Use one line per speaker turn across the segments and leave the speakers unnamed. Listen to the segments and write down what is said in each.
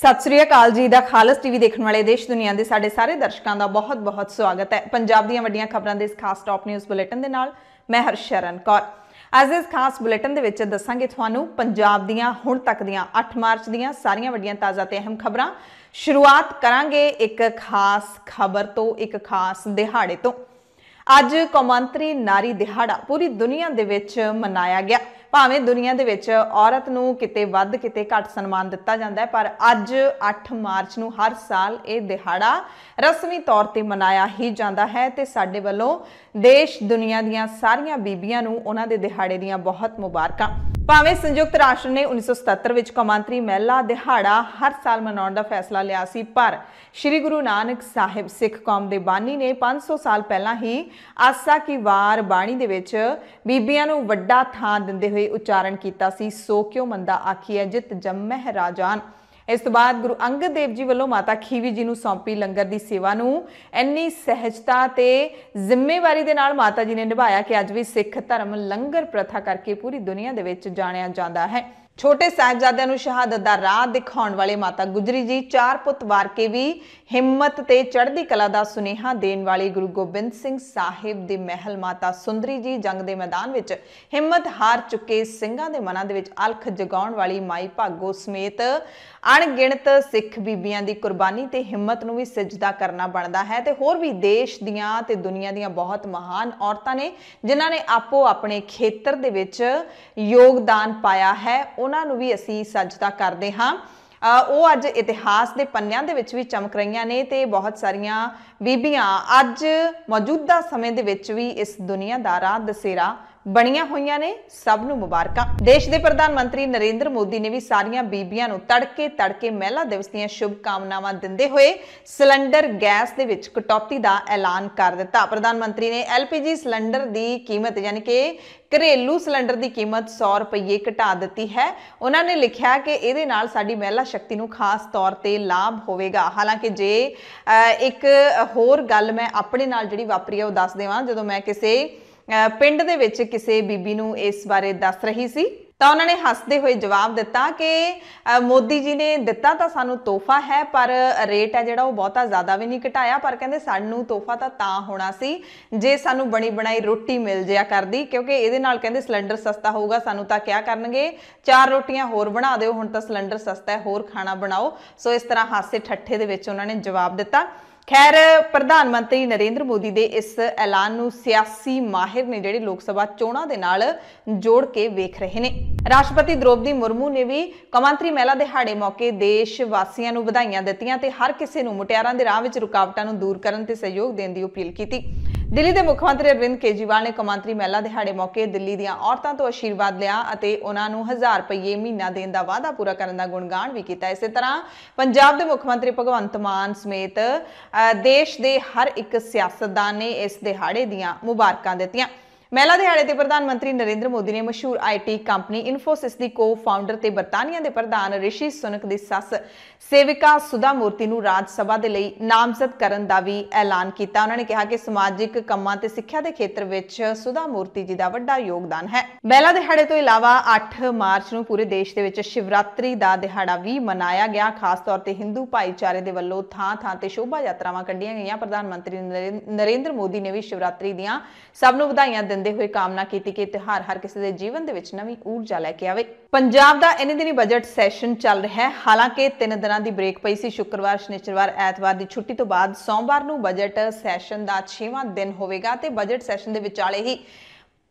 ਸਤਿ ਸ੍ਰੀ ਅਕਾਲ ਜੀ ਦਾ ਖਾਲਸ ਟੀਵੀ ਦੇਖਣ ਵਾਲੇ ਦੇਸ਼ ਦੁਨੀਆ ਦੇ ਸਾਡੇ ਸਾਰੇ ਦਰਸ਼ਕਾਂ ਦਾ ਬਹੁਤ-ਬਹੁਤ ਸਵਾਗਤ ਹੈ ਪੰਜਾਬ ਦੀਆਂ ਵੱਡੀਆਂ ਖਬਰਾਂ ਦੇ ਇਸ ਖਾਸ ਟੌਪ ਨਿਊਜ਼ ਬੁਲੇਟਿਨ ਦੇ ਨਾਲ ਮੈਂ ਹਰਸ਼ਰਨ ਕੌਰ ਅੱਜ ਇਸ ਖਾਸ ਬੁਲੇਟਿਨ ਦੇ ਵਿੱਚ ਦੱਸਾਂਗੇ ਤੁਹਾਨੂੰ ਪੰਜਾਬ ਦੀਆਂ ਹੁਣ ਤੱਕ ਦੀਆਂ 8 ਮਾਰਚ ਦੀਆਂ ਸਾਰੀਆਂ ਵੱਡੀਆਂ ਤਾਜ਼ਾ ਤੇ ਅਹਿਮ ਖਬਰਾਂ ਸ਼ੁਰੂਆਤ ਕਰਾਂਗੇ ਇੱਕ ਖਾਸ ਖਬਰ ਤੋਂ ਇੱਕ ਖਾਸ ਦਿਹਾੜੇ ਤੋਂ ਅੱਜ ਕੌਮਾਂਤਰੀ ਨਾਰੀ ਦਿਹਾੜਾ ਪੂਰੀ ਦੁਨੀਆ ਦੇ ਵਿੱਚ ਮਨਾਇਆ ਗਿਆ ਭਾਵੇਂ ਦੁਨੀਆ ਦੇ ਵਿੱਚ ਔਰਤ ਨੂੰ ਕਿਤੇ ਵੱਧ ਕਿਤੇ ਘੱਟ ਸਨਮਾਨ ਦਿੱਤਾ ਜਾਂਦਾ ਹੈ ਪਰ ਅੱਜ 8 ਮਾਰਚ ਨੂੰ ਹਰ ਸਾਲ ਇਹ ਦਿਹਾੜਾ ਰਸਮੀ ਤੌਰ ਤੇ ਮਨਾਇਆ ਹੀ ਜਾਂਦਾ ਹੈ ਤੇ ਸਾਡੇ ਵੱਲੋਂ ਦੇਸ਼ ਦੁਨੀਆ ਦੀਆਂ ਸਾਰੀਆਂ ਬੀਬੀਆਂ ਨੂੰ ਉਹਨਾਂ ਦੇ ਦਿਹਾੜੇ ਦੀਆਂ ਬਹੁਤ ਮੁਬਾਰਕਾਂ ਭਾਵੇਂ ਸੰਯੁਕਤ ਰਾਸ਼ਟਰ ਨੇ 1977 ਵਿੱਚ ਕੌਮਾਂਤਰੀ ਮਹਿਲਾ ਦਿਹਾੜਾ ਹਰ ਸਾਲ ਮਨਾਉਣ ਦਾ ਫੈਸਲਾ ਲਿਆ ਸੀ ਪਰ ਸ੍ਰੀ ਗੁਰੂ ਨਾਨਕ ਸਾਹਿਬ ਸਿੱਖ ਕੌਮ ਦੇ ਬਾਨੀ ਨੇ 500 ਸਾਲ ਪਹਿਲਾਂ ਹੀ ਆਸਾ ਕੀ ਵਾਰ ਬਾਣੀ ਦੇ ਵਿੱਚ ਬੀਬੀਆਂ ਨੂੰ ਵੱਡਾ ਥਾਂ ਦਿੰਦੇ ਹੋਏ ਉਚਾਰਨ ਕੀਤਾ ਸੀ ਸੋ ਕਿਉ ਮੰਦਾ ਆਖੀ ਹੈ ਜਿਤ ਜੰਮਹਿ ਰਾਜਾਨ ਇਸ ਤੋਂ ਬਾਅਦ ਗੁਰੂ ਅੰਗਦ ਦੇਵ ਜੀ ਵੱਲੋਂ ਮਾਤਾ ਖੀਵੀ ਜੀ ਨੂੰ ਸੌਂਪੀ ਲੰਗਰ ਦੀ ਸੇਵਾ ਨੂੰ ਇੰਨੀ ਸਹਿਜਤਾ ਤੇ ਜ਼ਿੰਮੇਵਾਰੀ ਦੇ ਨਾਲ ਮਾਤਾ ਜੀ ਨੇ ਨਿਭਾਇਆ ਕਿ ਅੱਜ ਵੀ ਸਿੱਖ ਧਰਮ ਲੰਗਰ ਪ੍ਰਥਾ ਕਰਕੇ ਪੂਰੀ ਦੁਨੀਆ ਦੇ ਵਿੱਚ ਜਾਣਿਆ ਜਾਂਦਾ ਹੈ ਛੋਟੇ ਸਾਹਿਬਜ਼ਾਦਿਆਂ ਨੂੰ ਸ਼ਹਾਦਤ ਦਾ ਰਾਹ ਦਿਖਾਉਣ ਵਾਲੇ ਮਾਤਾ ਗੁਜਰੀ ਜੀ ਚਾਰ ਪੁੱਤ ਵਾਰ ਕੇ ਵੀ ਹਿੰਮਤ ਤੇ ਚੜ੍ਹਦੀ ਕਲਾ ਦਾ ਸੁਨੇਹਾ ਦੇਣ ਵਾਲੇ ਗੁਰੂ ਗੋਬਿੰਦ ਸਿੰਘ ਸਾਹਿਬ ਦੇ ਮਹਿਲ ਮਾਤਾ ਸੁੰਦਰੀ ਜੀ ਜੰਗ ਦੇ ਮੈਦਾਨ ਵਿੱਚ ਹਿੰਮਤ ਹਾਰ ਚੁੱਕੇ ਸਿੰਘਾਂ ਦੇ ਮਨਾਂ ਦੇ ਵਿੱਚ ਅਲਖ ਜਗਾਉਣ ਵਾਲੀ ਮਾਈ ਭਾਗੋ ਸਮੇਤ ਅਣਗਿਣਤ ਸਿੱਖ ਬੀਬੀਆਂ ਦੀ ਕੁਰਬਾਨੀ ਤੇ ਹਿੰਮਤ ਨੂੰ ਵੀ ਸਜਦਾ ਕਰਨਾ ਬਣਦਾ ਹੈ ਤੇ ਹੋਰ ਵੀ ਦੇਸ਼ ਦੀਆਂ ਤੇ ਦੁਨੀਆ ਦੀਆਂ ਬਹੁਤ ਮਹਾਨ ਔਰਤਾਂ ਨੇ ਜਿਨ੍ਹਾਂ ਨੇ ਆਪੋ ਆਪਣੇ ਖੇਤਰ ਦੇ ਵਿੱਚ ਯੋਗਦਾਨ ਪਾਇਆ ਹੈ ਉਹਨਾਂ ਨੂੰ ਵੀ ਅਸੀਂ ਸਜਦਾ ਕਰਦੇ ਹਾਂ ਉਹ ਅੱਜ ਇਤਿਹਾਸ ਦੇ ਪੰਨਿਆਂ ਦੇ ਵਿੱਚ ਵੀ ਚਮਕ ਰਹੀਆਂ ਨੇ ਤੇ ਬਹੁਤ ਸਾਰੀਆਂ ਬੀਬੀਆਂ ਅੱਜ ਮੌਜੂਦਾ ਸਮੇਂ ਦੇ ਵਿੱਚ ਵੀ ਇਸ ਦੁਨੀਆਦਾਰਾ ਦਸੇਰਾ ਬਣੀਆਂ ਹੋਈਆਂ ਨੇ ਸਭ ਨੂੰ ਮੁਬਾਰਕਾਂ ਦੇਸ਼ ਦੇ ਪ੍ਰਧਾਨ ਮੰਤਰੀ ਨਰਿੰਦਰ ਮੋਦੀ ਨੇ ਵੀ ਸਾਰੀਆਂ ਬੀਬੀਆਂ ਨੂੰ ਤੜਕੇ ਤੜਕੇ ਮਹਿਲਾ ਦਿਵਸ ਦੀਆਂ ਸ਼ੁਭ ਕਾਮਨਾਵਾਂ ਦਿੰਦੇ ਹੋਏ ਸਿਲੰਡਰ ਗੈਸ ਦੇ ਵਿੱਚ ਕਟੌਤੀ ਦਾ ਐਲਾਨ ਕਰ ਦਿੱਤਾ ਪ੍ਰਧਾਨ ਮੰਤਰੀ ਨੇ ਐਲਪੀਜੀ ਸਿਲੰਡਰ ਦੀ ਕੀਮਤ ਯਾਨੀ ਕਿ ਘਰੇਲੂ ਸਿਲੰਡਰ ਦੀ ਕੀਮਤ 100 ਰੁਪਏ ਘਟਾ ਦਿੱਤੀ ਹੈ ਉਹਨਾਂ ਨੇ ਲਿਖਿਆ ਕਿ ਇਹਦੇ ਨਾਲ ਸਾਡੀ ਮਹਿਲਾ ਸ਼ਕਤੀ ਨੂੰ ਖਾਸ ਤੌਰ ਤੇ ਲਾਭ ਹੋਵੇਗਾ ਹਾਲਾਂਕਿ ਜੇ ਇੱਕ ਹੋਰ ਗੱਲ ਮੈਂ ਆਪਣੇ ਨਾਲ ਜਿਹੜੀ ਵਾਪਰੀ ਹੈ ਉਹ ਦੱਸ ਦੇਵਾਂ ਜਦੋਂ ਮੈਂ ਕਿਸੇ ਪਿੰਡ ਦੇ ਵਿੱਚ ਕਿਸੇ ਬੀਬੀ ਨੂੰ ਇਸ ਬਾਰੇ ਦੱਸ ਰਹੀ ਸੀ ਤਾਂ ਉਹਨਾਂ ਨੇ ਹੱਸਦੇ ਹੋਏ ਜਵਾਬ ਦਿੱਤਾ ਕਿ ਮੋਦੀ ਜੀ ਨੇ ਦਿੱਤਾ ਤਾਂ ਸਾਨੂੰ ਤੋਹਫਾ ਹੈ ਪਰ ਰੇਟ ਹੈ ਜਿਹੜਾ ਉਹ ਬਹੁਤਾ ਜ਼ਿਆਦਾ ਵੀ ਨਹੀਂ ਘਟਾਇਆ ਪਰ ਕਹਿੰਦੇ ਸਾਨੂੰ ਤੋਹਫਾ ਤਾਂ ਤਾਂ ਹੋਣਾ ਸੀ ਜੇ ਸਾਨੂੰ ਬਣੀ ਬਣਾਈ ਰੋਟੀ ਮਿਲ ਜਿਆ ਕਰਦੀ ਕਿਉਂਕਿ ਇਹਦੇ ਨਾਲ ਕਹਿੰਦੇ ਸਿਲੰਡਰ ਸਸਤਾ ਹੋਊਗਾ ਸਾਨੂੰ ਤਾਂ ਕਿਆ ਕਰਨਗੇ ਚਾਰ ਰੋਟੀਆਂ ਹੋਰ ਬਣਾ ਦਿਓ ਹੁਣ ਤਾਂ ਸਿਲੰਡਰ ਸਸਤਾ ਹੈ ਹੋਰ ਖਾਣਾ ਬਣਾਓ ਸੋ ਇਸ ਤਰ੍ਹਾਂ ਹਾਸੇ ਠੱਠੇ ਦੇ ਵਿੱਚ ਉਹਨਾਂ ਨੇ ਜਵਾਬ ਦਿੱਤਾ ਖੈਰ ਪ੍ਰਧਾਨ ਮੰਤਰੀ ਨਰਿੰਦਰ ਮੋਦੀ ਦੇ ਇਸ ਐਲਾਨ ਨੂੰ ਸਿਆਸੀ ਮਾਹਿਰ ਨੇ ਜਿਹੜੇ ਲੋਕ ਸਭਾ ਚੋਣਾਂ ਦੇ ਨਾਲ ਜੋੜ ਕੇ ਵੇਖ ਰਹੇ ਨੇ ਰਾਸ਼ਟਰਪਤੀ ਦ੍ਰੋਪਦੀ ਮੁਰਮੂ ਨੇ ਵੀ ਕਮਾਂਤਰੀ ਮਹਿਲਾ ਦਿਹਾੜੇ ਮੌਕੇ ਦੇਸ਼ ਵਾਸੀਆਂ ਨੂੰ ਵਧਾਈਆਂ ਦਿੱਤੀਆਂ ਤੇ ਹਰ ਕਿਸੇ ਨੂੰ ਮੁਟਿਆਰਾਂ ਦੇ ਰਾਹ ਵਿੱਚ ਰੁਕਾਵਟਾਂ ਨੂੰ ਦੂਰ ਕਰਨ ਤੇ ਸਹਿਯੋਗ ਦੇਣ ਦੀ ਅਪੀਲ ਕੀਤੀ ਦਿੱਲੀ ਦੇ ਮੁੱਖ ਮੰਤਰੀ ਅਰਵਿੰਦ ਕੇਜੀਵਾਲ ਨੇ ਕਮਾਂਤਰੀ ਮਹਿਲਾ ਦਿਹਾੜੇ ਮੌਕੇ ਦਿੱਲੀ ਦੀਆਂ ਔਰਤਾਂ ਤੋਂ ਅਸ਼ੀਰਵਾਦ ਲਿਆ ਅਤੇ ਉਹਨਾਂ ਨੂੰ 1000 ਰੁਪਏ ਮਹੀਨਾ ਦੇਣ ਦਾ ਵਾਅਦਾ ਪੂਰਾ ਕਰਨ ਦਾ ਗੁਣਗਾਨ ਵੀ ਕੀਤਾ ਇਸੇ ਤਰ੍ਹਾਂ ਪੰਜਾਬ ਦੇ ਮੁੱਖ ਮੰਤਰੀ ਭਗਵੰਤ ਮਾਨ ਸਮੇਤ ਦੇਸ਼ ਦੇ ਹਰ ਇੱਕ ਸਿਆਸਤਦਾਨ ਨੇ ਇਸ ਦਿਹਾੜੇ ਦੀਆਂ ਮੁਬਾਰਕਾਂ ਦਿੱਤੀਆਂ ਮਹਿਲਾ ਦਿਹਾੜੇ ਤੇ ਪ੍ਰਧਾਨ ਮੰਤਰੀ ਨਰਿੰਦਰ ਮੋਦੀ ਨੇ ਮਸ਼ਹੂਰ ਆਈਟੀ ਕੰਪਨੀ ਇਨਫੋਸਿਸ ਦੀ ਕੋ-ਫਾਊਂਡਰ ਤੇ ਬਰਤਾਨੀਆ ਦੇ ਪ੍ਰਧਾਨ ਰਿਸ਼ੀ ਸੁਨਕ ਦੀ ਸੱਸ ਸੇਵਿਕਾ ਸੁਦਾ ਮੂਰਤੀ ਨੂੰ ਰਾਜ ਸਭਾ ਦੇ ਲਈ ਨਾਮਜ਼ਦ ਕਰਨ ਦਾ ਵੀ ਐਲਾਨ ਕੀਤਾ ਉਹਨਾਂ ਨੇ ਕਿਹਾ ਕਿ ਸਮਾਜਿਕ ਕੰਮਾਂ ਤੇ ਸਿੱਖਿਆ ਦੇ ਖੇਤਰ ਵਿੱਚ ਸੁਦਾ ਮੂਰਤੀ ਜੀ ਦਾ ਵੱਡਾ ਯੋਗਦਾਨ ਹੈ ਮਹਿਲਾ ਦਿਹਾੜੇ ਤੋਂ ਇਲਾਵਾ 8 ਮਾਰਚ ਨੂੰ ਪੂਰੇ ਦੇਸ਼ ਦੇ ਵਿੱਚ ਸ਼ਿਵਰਾਤਰੀ ਦਾ ਦਿਹਾੜਾ ਵੀ ਮਨਾਇਆ ਗਿਆ ਖਾਸ ਤੌਰ ਤੇ ਹਿੰਦੂ ਭਾਈਚਾਰੇ ਦੇ ਵੱਲੋਂ ਥਾਂ-ਥਾਂ ਤੇ ਸ਼ੋਭਾ ਯਾਤਰਾਵਾਂ ਕੱਢੀਆਂ ਗਈਆਂ ਪ੍ਰਧਾਨ ਮੰਤਰੀ ਨਰਿੰਦਰ ਮੋਦੀ ਨੇ ਵੀ ਸ਼ਿਵਰਾਤਰੀ ਦੀਆਂ ਸਭ ਨੂੰ ਵਧਾਈਆਂ ਦਿੰਦੇ ਦਿੰਦੇ ਹੋਏ ਕਾਮਨਾ ਕੀਤੀ ਕਿ ਤਿਹਾਰ ਹਰ ਕਿਸੇ ਦੇ ਜੀਵਨ ਦੇ ਵਿੱਚ ਨਵੀਂ ਊਰਜਾ ਲੈ ਕੇ ਆਵੇ ਪੰਜਾਬ ਦਾ ਇਨੇ ਦਿਨੀ ਬਜਟ ਸੈਸ਼ਨ ਚੱਲ ਰਿਹਾ ਹੈ ਹਾਲਾਂਕਿ ਤਿੰਨ ਦਿਨਾਂ ਦੀ ਬ੍ਰੇਕ ਪਈ ਸੀ ਸ਼ੁੱਕਰਵਾਰ ਸ਼ਨੀਚਰਵਾਰ ਐਤਵਾਰ ਦੀ ਛੁੱਟੀ ਤੋਂ ਬਾਅਦ ਸੋਮਵਾਰ ਨੂੰ ਬਜਟ ਸੈਸ਼ਨ ਦਾ 6ਵਾਂ ਦਿਨ ਹੋਵੇਗਾ ਤੇ ਬਜਟ ਸੈਸ਼ਨ ਦੇ ਵਿਚਾਲੇ ਹੀ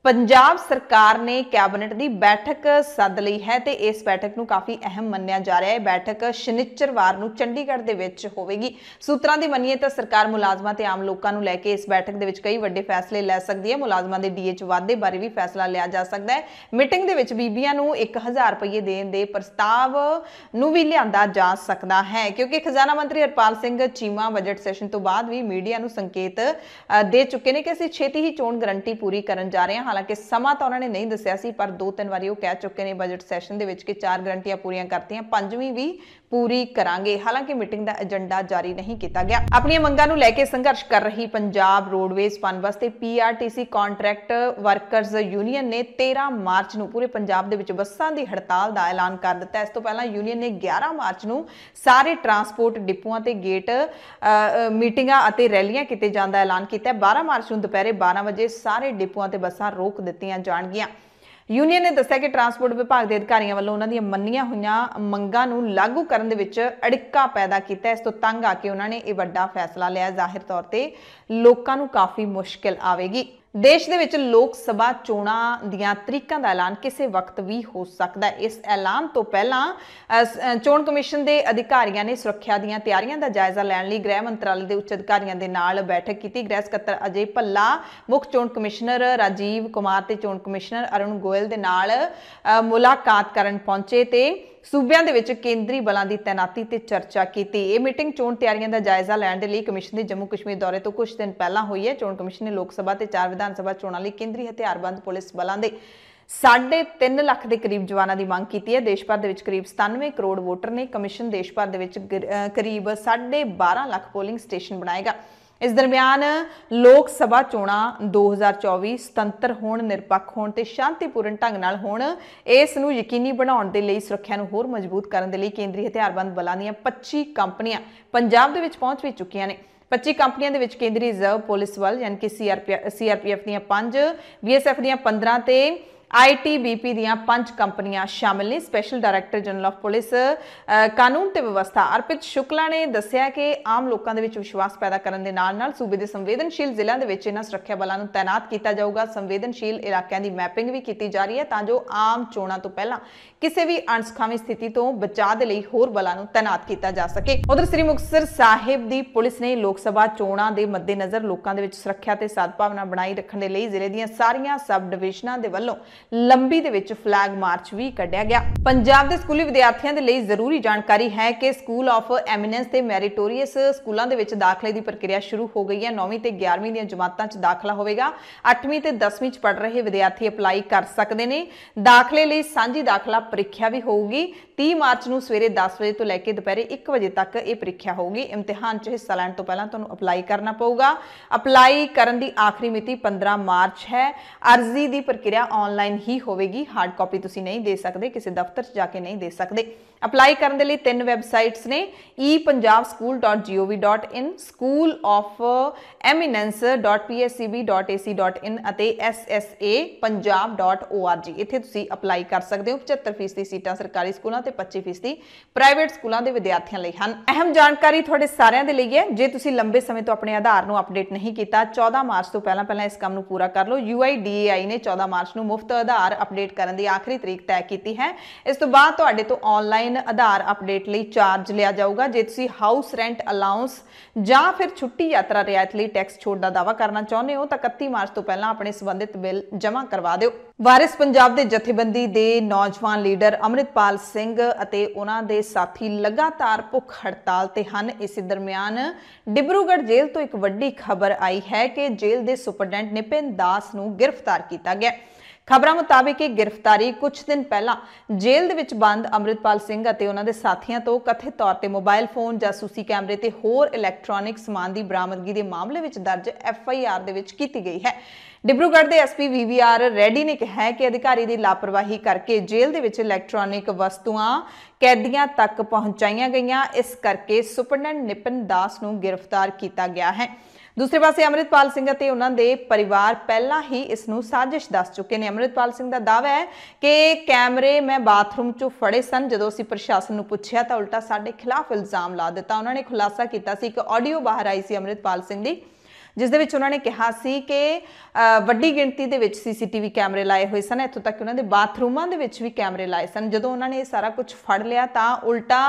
ਪੰਜਾਬ ਸਰਕਾਰ ਨੇ ਕੈਬਨਿਟ ਦੀ ਬੈਠਕ ਸੱਦ ਲਈ ਹੈ ਤੇ ਇਸ ਬੈਠਕ ਨੂੰ ਕਾਫੀ ਅਹਿਮ ਮੰਨਿਆ ਜਾ ਰਿਹਾ ਹੈ ਬੈਠਕ ਸ਼ਨੀਚਰਵਾਰ ਨੂੰ ਚੰਡੀਗੜ੍ਹ ਦੇ ਵਿੱਚ ਹੋਵੇਗੀ ਸੂਤਰਾਂ ਦੀ ਮੰਨੀਏ ਤਾਂ ਸਰਕਾਰ ਮੁਲਾਜ਼ਮਾਂ ਤੇ ਆਮ ਲੋਕਾਂ ਨੂੰ ਲੈ ਕੇ ਇਸ ਬੈਠਕ ਦੇ ਵਿੱਚ ਕਈ ਵੱਡੇ ਫੈਸਲੇ ਲੈ ਸਕਦੀ ਹੈ ਮੁਲਾਜ਼ਮਾਂ ਦੇ ਡੀਏ ਚ ਵਾਧੇ ਬਾਰੇ ਵੀ ਫੈਸਲਾ ਲਿਆ ਜਾ ਸਕਦਾ ਹੈ ਮੀਟਿੰਗ ਦੇ ਵਿੱਚ ਬੀਬੀਆਂ ਨੂੰ 1000 ਰੁਪਏ ਦੇਣ ਦੇ ਪ੍ਰਸਤਾਵ ਨੂੰ ਵੀ ਲਿਆਂਦਾ ਜਾ ਸਕਦਾ ਹੈ ਕਿਉਂਕਿ ਖਜ਼ਾਨਾ ਮੰਤਰੀ ਹਰਪਾਲ ਸਿੰਘ ਚੀਮਾ ਬਜਟ ਸੈਸ਼ਨ ਤੋਂ ਬਾਅਦ ਵੀ ਮੀਡੀਆ ਨੂੰ ਸੰਕੇਤ ਦੇ ਚੁੱਕੇ ਨੇ ਕਿ ਅਸੀਂ ਛੇਤੀ ਹੀ ਚੋਣ ਗਰੰਟੀ ਪੂਰੀ ਕਰਨ ਜਾ ਰਹੇ ਹਾਂ ਹਾਲਾਂਕਿ ਸਮਾਂ ਤਾਂ ਉਹਨਾਂ ਨੇ ਨਹੀਂ ਦੱਸਿਆ ਸੀ ਪਰ ਦੋ ਤਿੰਨ ਵਾਰੀ ਉਹ ਕਹਿ ਚੁੱਕੇ ਨੇ ਬਜਟ ਸੈਸ਼ਨ ਦੇ ਵਿੱਚ ਕਿ ਚਾਰ ਗਰੰਟੀਆਂ ਪੂਰੀਆਂ ਕਰਤੀਆਂ ਪੰਜਵੀਂ ਵੀ ਪੂਰੀ ਕਰਾਂਗੇ ਹਾਲਾਂਕਿ ਮੀਟਿੰਗ ਦਾ ਏਜੰਡਾ ਜਾਰੀ ਨਹੀਂ ਕੀਤਾ ਗਿਆ ਆਪਣੀਆਂ ਮੰਗਾਂ ਨੂੰ ਲੈ ਕੇ ਸੰਘਰਸ਼ ਕਰ ਰਹੀ ਪੰਜਾਬ ਰੋਡਵੇਜ਼ ਪਨਬਸ ਤੇ ਪੀਆਰਟੀਸੀ ਕੰਟਰੈਕਟ ਵਰਕਰਜ਼ ਯੂਨੀਅਨ ਨੇ 13 ਮਾਰਚ ਨੂੰ ਪੂਰੇ ਪੰਜਾਬ ਦੇ ਵਿੱਚ ਬੱਸਾਂ ਦੀ ਹੜਤਾਲ ਦਾ ਐਲਾਨ ਕਰ ਦਿੱਤਾ ਇਸ ਤੋਂ ਪਹਿਲਾਂ ਯੂਨੀਅਨ ਨੇ 11 ਮਾਰਚ ਨੂੰ ਸਾਰੇ ਟਰਾਂਸਪੋਰਟ ਡਿਪੂਆਂ ਤੇ ਗੇਟ ਮੀਟਿੰਗਾਂ ਅਤੇ ਰੈਲੀਆਂ ਕੀਤੇ ਜਾਣ ਦਾ ਐਲਾਨ ਕੀਤਾ 12 ਮਾਰਚ ਨੂੰ ਦੁਪਹਿਰੇ 12 ਵਜੇ ਸਾਰੇ ਡਿਪੂਆਂ ਤੇ ਬੱਸਾਂ ਰੋਕ ਦਿੱਤੀਆਂ ਜਾਣਗੀਆਂ ਯੂਨੀਅਨ ਨੇ ਦੱਸਿਆ ਕਿ ਟਰਾਂਸਪੋਰਟ ਵਿਭਾਗ ਦੇ ਅਧਿਕਾਰੀਆਂ ਵੱਲੋਂ ਉਹਨਾਂ ਦੀਆਂ ਮੰਨੀਆਂ ਹੋਈਆਂ ਮੰਗਾਂ ਨੂੰ ਲਾਗੂ ਕਰਨ ਦੇ ਵਿੱਚ ਅੜਿੱਕਾ ਪੈਦਾ ਕੀਤਾ ਇਸ ਤੋਂ ਤੰਗ ਆ ਕੇ ਉਹਨਾਂ ਨੇ ਇਹ ਵੱਡਾ ਫੈਸਲਾ ਲਿਆ ਜ਼ਾਹਿਰ ਤੌਰ ਤੇ ਲੋਕਾਂ ਨੂੰ ਕਾਫੀ ਮੁਸ਼ਕਲ ਆਵੇਗੀ ਦੇਸ਼ ਦੇ ਵਿੱਚ ਲੋਕ ਸਭਾ ਚੋਣਾਂ ਦੀਆਂ ਤਰੀਕਾਂ ਦਾ ਐਲਾਨ ਕਿਸੇ ਵਕਤ ਵੀ ਹੋ ਸਕਦਾ ਹੈ ਇਸ ਐਲਾਨ ਤੋਂ ਪਹਿਲਾਂ ਚੋਣ ਕਮਿਸ਼ਨ ਦੇ ਅਧਿਕਾਰੀਆਂ ਨੇ ਸੁਰੱਖਿਆ ਦੀਆਂ ਤਿਆਰੀਆਂ ਦਾ ਜਾਇਜ਼ਾ ਲੈਣ ਲਈ ਗ੍ਰਹਿ ਮੰਤਰਾਲੇ ਦੇ ਉੱਚ ਅਧਿਕਾਰੀਆਂ ਦੇ ਨਾਲ ਬੈਠਕ ਕੀਤੀ ਗ੍ਰਹਿ ਸਕੱਤਰ ਅਜੇ ਭੱਲਾ ਮੁੱਖ ਚੋਣ ਕਮਿਸ਼ਨਰ ਰਾਜੀਵ ਕੁਮਾਰ ਤੇ ਚੋਣ ਕਮਿਸ਼ਨਰ ਅਰੁਣ ਗੋਇਲ ਦੇ ਨਾਲ ਮੁਲਾਕਾਤ ਕਰਨ ਪਹੁੰਚੇ ਤੇ ਸੂਬਿਆਂ ਦੇ ਵਿੱਚ ਕੇਂਦਰੀ ਬਲਾਂ ਦੀ ਤਾਇਨਾਤੀ ਤੇ ਚਰਚਾ ਕੀਤੀ ਇਹ ਮੀਟਿੰਗ ਚੋਣ ਤਿਆਰੀਆਂ ਦਾ ਜਾਇਜ਼ਾ ਲੈਣ ਦੇ ਲਈ ਕਮਿਸ਼ਨ ਦੇ ਜੰਮੂ ਕਸ਼ਮੀਰ ਦੌਰੇ ਤੋਂ ਕੁਝ ਦਿਨ ਪਹਿਲਾਂ ਹੋਈ ਹੈ ਚੋਣ ਕਮਿਸ਼ਨ ਨੇ ਲੋਕ ਸਭਾ ਤੇ ਚਾਰ ਵਿਧਾਨ ਸਭਾ ਚੋਣਾਂ ਲਈ ਕੇਂਦਰੀ ਹਥਿਆਰਬੰਦ ਪੁਲਿਸ ਬਲਾਂ ਦੇ 3.5 ਲੱਖ ਦੇ ਕਰੀਬ ਜਵਾਨਾਂ ਦੀ ਮੰਗ ਕੀਤੀ ਹੈ ਦੇਸ਼ ਭਰ ਦੇ ਵਿੱਚ ਕਰੀਬ 97 ਕਰੋੜ ਵੋਟਰ ਨੇ ਕਮਿਸ਼ਨ ਦੇਸ਼ ਭਰ ਦੇ ਵਿੱਚ ਕਰੀਬ 12.5 ਲੱਖ ਪੋਲਿੰਗ ਸਟੇਸ਼ਨ ਬਣਾਏਗਾ ਇਸ ਦਰਮਿਆਨ ਲੋਕ ਸਭਾ ਚੋਣਾਂ 2024 ਸੁਤੰਤਰ ਹੋਣ ਨਿਰਪੱਖ ਹੋਣ ਤੇ ਸ਼ਾਂਤੀਪੂਰਨ ਢੰਗ ਨਾਲ ਹੋਣ ਇਸ ਨੂੰ ਯਕੀਨੀ ਬਣਾਉਣ ਦੇ ਲਈ ਸੁਰੱਖਿਆ ਨੂੰ ਹੋਰ ਮਜ਼ਬੂਤ ਕਰਨ ਦੇ ਲਈ ਕੇਂਦਰੀ ਹਥਿਆਰਬੰਦ ਬਲਾਂ ਦੀਆਂ 25 ਕੰਪਨੀਆਂ ਪੰਜਾਬ ਦੇ ਵਿੱਚ ਪਹੁੰਚ ਵੀ ਚੁੱਕੀਆਂ ਨੇ 25 ਕੰਪਨੀਆਂ ਦੇ ਵਿੱਚ ਕੇਂਦਰੀ ਰਿਜ਼ਰਵ ਪੁਲਿਸ ਬਲ ਯਾਨਕਿ ਸੀਆਰਪੀਐਫ ਦੀਆਂ 5 ਬੀਐਸਐਫ ਦੀਆਂ 15 ਤੇ ITBP ਦੀਆਂ ਪੰਜ ਕੰਪਨੀਆਂ ਸ਼ਾਮਲ ਨੇ special director general of police ਕਾਨੂੰਨ ਤੇ ਵਿਵਸਥਾ ਅਰਪਿਤ ਸ਼ੁਕਲਾ ਨੇ ਦੱਸਿਆ ਕਿ ਆਮ ਲੋਕਾਂ ਦੇ ਵਿੱਚ ਵਿਸ਼ਵਾਸ ਪੈਦਾ ਕਰਨ ਦੇ ਨਾਲ ਨਾਲ ਸੂਬੇ ਦੇ ਸੰਵੇਦਨਸ਼ੀਲ ਜ਼ਿਲ੍ਹਿਆਂ ਦੇ ਵਿੱਚ ਇਹਨਾਂ ਸੁਰੱਖਿਆ ਬਲਾਂ ਨੂੰ ਤਾਇਨਾਤ ਕੀਤਾ ਜਾਊਗਾ ਸੰਵੇਦਨਸ਼ੀਲ ਇਲਾਕਿਆਂ ਦੀ ਮੈਪਿੰਗ ਵੀ ਕੀਤੀ ਜਾ ਰਹੀ ਹੈ ਤਾਂ ਜੋ ਆਮ ਚੋਣਾਂ ਤੋਂ ਪਹਿਲਾਂ ਕਿਸੇ ਵੀ ਅਣਸਖਾਵੀ ਸਥਿਤੀ ਤੋਂ ਬਚਾਅ ਦੇ ਲਈ ਹੋਰ ਬਲਾਂ ਨੂੰ ਤਾਇਨਾਤ ਕੀਤਾ ਜਾ ਸਕੇ ਉਧਰ ਸ੍ਰੀ ਮੁਕਤਸਰ ਸਾਹਿਬ ਦੀ ਪੁਲਿਸ ਨੇ ਲੋਕ ਸਭਾ ਚੋਣਾਂ ਦੇ ਮੱਦੇਨਜ਼ਰ ਲੋਕਾਂ ਦੇ ਵਿੱਚ ਸੁਰੱਖਿਆ ਤੇ ਸਦਭਾਵਨਾ ਬਣਾਈ ਰੱਖਣ ਦੇ ਲਈ ਜ਼ਿਲ੍ਹੇ ਦੀਆਂ ਸਾਰੀਆਂ ਸਬ ਡਿਵੀਜ਼ਨਾਂ ਦੇ ਵੱਲੋਂ ਲੰਬੀ ਦੇ ਵਿੱਚ ਫਲੈਗ ਮਾਰਚ ਵੀ ਕੱਢਿਆ ਗਿਆ ਪੰਜਾਬ ਦੇ ਸਕੂਲੀ ਵਿਦਿਆਰਥੀਆਂ ਦੇ ਲਈ ਜ਼ਰੂਰੀ ਜਾਣਕਾਰੀ ਹੈ ਕਿ ਸਕੂਲ ਆਫ ਐਮੀਨੈਂਸ ਤੇ ਮੈਰੀਟੋਰੀਅਸ ਸਕੂਲਾਂ ਦੇ ਵਿੱਚ ਦਾਖਲੇ ਦੀ ਪ੍ਰਕਿਰਿਆ ਸ਼ੁਰੂ ਹੋ ਗਈ ਹੈ 9ਵੀਂ ਤੇ 11ਵੀਂ ਦੀਆਂ ਜਮਾਤਾਂ 'ਚ ਦਾਖਲਾ ਹੋਵੇਗਾ 8ਵੀਂ ਤੇ 10ਵੀਂ 'ਚ ਪੜ ਰਹੇ ਵਿਦਿਆਰਥੀ ਅਪਲਾਈ ਕਰ ਸਕਦੇ ਨੇ ਦਾਖਲੇ ਲਈ ਸਾਂਝੀ ਦਾਖਲਾ ਪ੍ਰੀਖਿਆ ਵੀ ਹੋਊਗੀ 30 ਮਾਰਚ ਨੂੰ ਸਵੇਰੇ 10 ਵਜੇ ਤੋਂ ਲੈ ਕੇ ਦੁਪਹਿਰੇ 1 ਵਜੇ ਤੱਕ ਇਹ ਪ੍ਰੀਖਿਆ ਹੋਊਗੀ ਇਮਤਿਹਾਨ 'ਚ ਹਿੱਸਾ ਲੈਣ ਤੋਂ ਪਹਿਲਾਂ ਤੁਹਾਨੂੰ ਅਪਲਾਈ ਕਰਨਾ ਪਊਗਾ ਅਪਲਾਈ ਕਰਨ ਦੀ ਆਖਰੀ ਮਿਤੀ 15 ਮਾਰਚ ਹੈ ਅਰਜ਼ੀ ਦੀ ਪ੍ਰਕਿਰਿਆ ਆਨਲਾਈਨ ਹੀ ਹੋਵੇਗੀ ਹਾਰਡ ਕਾਪੀ ਤੁਸੀਂ ਨਹੀਂ ਦੇ ਸਕਦੇ ਕਿਸੇ ਦਫ਼ਤਰ 'ਚ ਜਾ ਕੇ ਨਹੀਂ ਦੇ ਸਕਦੇ ਅਪਲਾਈ ਕਰਨ ਦੇ ਲਈ ਤਿੰਨ ਵੈਬਸਾਈਟਸ ਨੇ e-punjabschool.gov.in schoolofeminence.pscb.ac.in ਅਤੇ ssapunjab.org ਇੱਥੇ ਤੁਸੀਂ ਅਪਲਾਈ ਕਰ ਸਕਦੇ ਹੋ 75% ਸੀਟਾਂ ਸਰਕਾਰੀ ਸਕੂਲਾਂ ਤੇ 25% ਪ੍ਰਾਈਵੇਟ ਸਕੂਲਾਂ ਦੇ ਵਿਦਿਆਰਥੀਆਂ ਲਈ ਹਨ ਅਹਿਮ ਜਾਣਕਾਰੀ ਤੁਹਾਡੇ ਸਾਰਿਆਂ ਦੇ ਲਈ ਹੈ ਜੇ ਤੁਸੀਂ ਲੰਬੇ ਸਮੇਂ ਤੋਂ ਆਪਣੇ ਆਧਾਰ ਨੂੰ ਅਪਡੇਟ ਨਹੀਂ ਕੀਤਾ 14 ਮਾਰਚ ਤੋਂ ਪਹਿਲਾਂ ਪਹਿਲਾਂ ਇਸ ਕੰਮ ਨੂੰ ਪੂਰਾ ਕਰ ਲਓ UIDAI ਨੇ 14 ਮਾਰਚ ਨੂੰ ਮੁਫਤ ਆਧਾਰ ਅਪਡੇਟ ਕਰਨ ਦੀ ਆਖਰੀ ਤਰੀਕ ਤੈਅ ਕੀਤੀ ਹੈ ਇਸ ਤੋਂ ਬਾਅਦ ਤੁਹਾਡੇ ਤੋਂ ਆਨਲਾਈਨ ਆਨਲਾਈਨ ਆਧਾਰ ਅਪਡੇਟ ਲਈ ਚਾਰਜ ਲਿਆ ਜਾਊਗਾ ਜੇ ਤੁਸੀਂ ਹਾਊਸ ਰੈਂਟ ਅਲਾਉਂਸ ਜਾਂ ਫਿਰ ਛੁੱਟੀ ਯਾਤਰਾ ਰਿਆਇਤ ਲਈ ਟੈਕਸ ਛੋਟ ਦਾ ਦਾਵਾ ਕਰਨਾ ਚਾਹੁੰਦੇ ਹੋ ਤਾਂ 31 ਮਾਰਚ ਤੋਂ ਪਹਿਲਾਂ ਆਪਣੇ ਸੰਬੰਧਿਤ ਬਿੱਲ ਜਮ੍ਹਾਂ ਕਰਵਾ ਦਿਓ ਵਾਰਿਸ ਪੰਜਾਬ ਦੇ ਜਥੇਬੰਦੀ ਦੇ ਨੌਜਵਾਨ ਲੀਡਰ ਅਮਰਿਤਪਾਲ ਸਿੰਘ ਅਤੇ ਉਹਨਾਂ ਦੇ ਸਾਥੀ ਲਗਾਤਾਰ ਭੁੱਖ ਹੜਤਾਲ ਤੇ ਹਨ ਇਸੇ ਦਰਮਿਆਨ ਡਿਬਰੂਗੜ੍ਹ ਜੇਲ੍ਹ ਤੋਂ ਇੱਕ ਵੱਡੀ ਖਬਰ ਆਈ ਹੈ ਕਿ ਜੇਲ੍ਹ ਦੇ ਸੁਪਰਡੈਂਟ ਨਿਪਿੰਦਾਸ ਦਾਸ ਨੂੰ ਗ੍ਰਿਫਤਾਰ ਕੀਤਾ ਗਿਆ ਖਬਰਾਂ ਮੁਤਾਬਕ ਇਹ ਗ੍ਰਿਫਤਾਰੀ ਕੁਝ ਦਿਨ ਪਹਿਲਾਂ ਜੇਲ੍ਹ ਦੇ ਵਿੱਚ ਬੰਦ ਅਮਰਿਤਪਾਲ ਸਿੰਘ ਅਤੇ ਉਹਨਾਂ ਦੇ ਸਾਥੀਆਂ ਤੋਂ ਕਥਿਤ ਤੌਰ ਤੇ ਮੋਬਾਈਲ ਫੋਨ ਜਾਸੂਸੀ ਕੈਮਰੇ ਤੇ ਹੋਰ ਇਲੈਕਟ੍ਰੋਨਿਕ ਸਮਾਨ ਦੀ ਬਰਾਮਦਗੀ ਦੇ ਮਾਮਲੇ ਵਿੱਚ ਦਰਜ ਐਫ ਆਈ ਆਰ ਦੇ ਵਿੱਚ ਕੀਤੀ ਗਈ ਹੈ ਡਿਬਰੂਗੜ੍ਹ ਦੇ ਐਸਪੀ ਵੀਵੀਆਰ ਰੈਡੀ ਨੇ ਕਿਹਾ ਕਿ ਅਧਿਕਾਰੀ ਦੀ ਲਾਪਰਵਾਹੀ ਕਰਕੇ ਜੇਲ੍ਹ ਦੇ ਵਿੱਚ ਇਲੈਕਟ੍ਰੋਨਿਕ ਵਸਤੂਆਂ ਕੈਦੀਆਂ ਤੱਕ ਪਹੁੰਚਾਈਆਂ ਗਈਆਂ ਇਸ ਕਰਕੇ ਸੁਪਰਡੈਂਟ ਨਿਪਨ ਦਾਸ ਨੂੰ ਗ੍ਰਿਫਤਾਰ ਕੀਤਾ ਗਿਆ ਹੈ ਦੂਸਰੇ ਪਾਸੇ ਅਮਰਿਤਪਾਲ ਸਿੰਘ ਅਤੇ ਉਹਨਾਂ ਦੇ ਪਰਿਵਾਰ ਪਹਿਲਾਂ ਹੀ ਇਸ ਨੂੰ ਸਾਜ਼ਿਸ਼ ਦੱਸ ਚੁੱਕੇ ਨੇ ਅਮਰਿਤਪਾਲ ਸਿੰਘ ਦਾ ਦਾਅਵਾ ਹੈ ਕਿ ਕੈਮਰੇ ਮੈਂ ਬਾਥਰੂਮ 'ਚੋਂ ਫੜੇ ਸਨ ਜਦੋਂ ਅਸੀਂ ਪ੍ਰਸ਼ਾਸਨ ਨੂੰ ਪੁੱਛਿਆ ਤਾਂ ਉਲਟਾ ਸਾਡੇ ਖਿਲਾਫ ਇਲਜ਼ਾਮ ਲਾ ਦਿੱਤਾ ਉਹਨਾਂ ਨੇ ਖੁਲਾਸਾ ਕੀਤਾ ਸੀ ਕਿ ਆਡੀਓ ਬਾਹਰ ਆਈ ਸੀ ਅਮਰਿਤਪਾਲ ਸਿੰਘ ਦੀ ਜਿਸ ਦੇ ਵਿੱਚ ਉਹਨਾਂ ਨੇ ਕਿਹਾ ਸੀ ਕਿ ਵੱਡੀ ਗਿਣਤੀ ਦੇ ਵਿੱਚ ਸੀਸੀਟੀਵੀ ਕੈਮਰੇ ਲਾਏ ਹੋਏ ਸਨ ਇੱਥੋਂ ਤੱਕ ਉਹਨਾਂ ਦੇ ਬਾਥਰੂਮਾਂ ਦੇ ਵਿੱਚ ਵੀ ਕੈਮਰੇ ਲਾਏ ਸਨ ਜਦੋਂ ਉਹਨਾਂ ਨੇ ਇਹ ਸਾਰਾ ਕੁਝ ਫੜ ਲਿਆ ਤਾਂ ਉਲਟਾ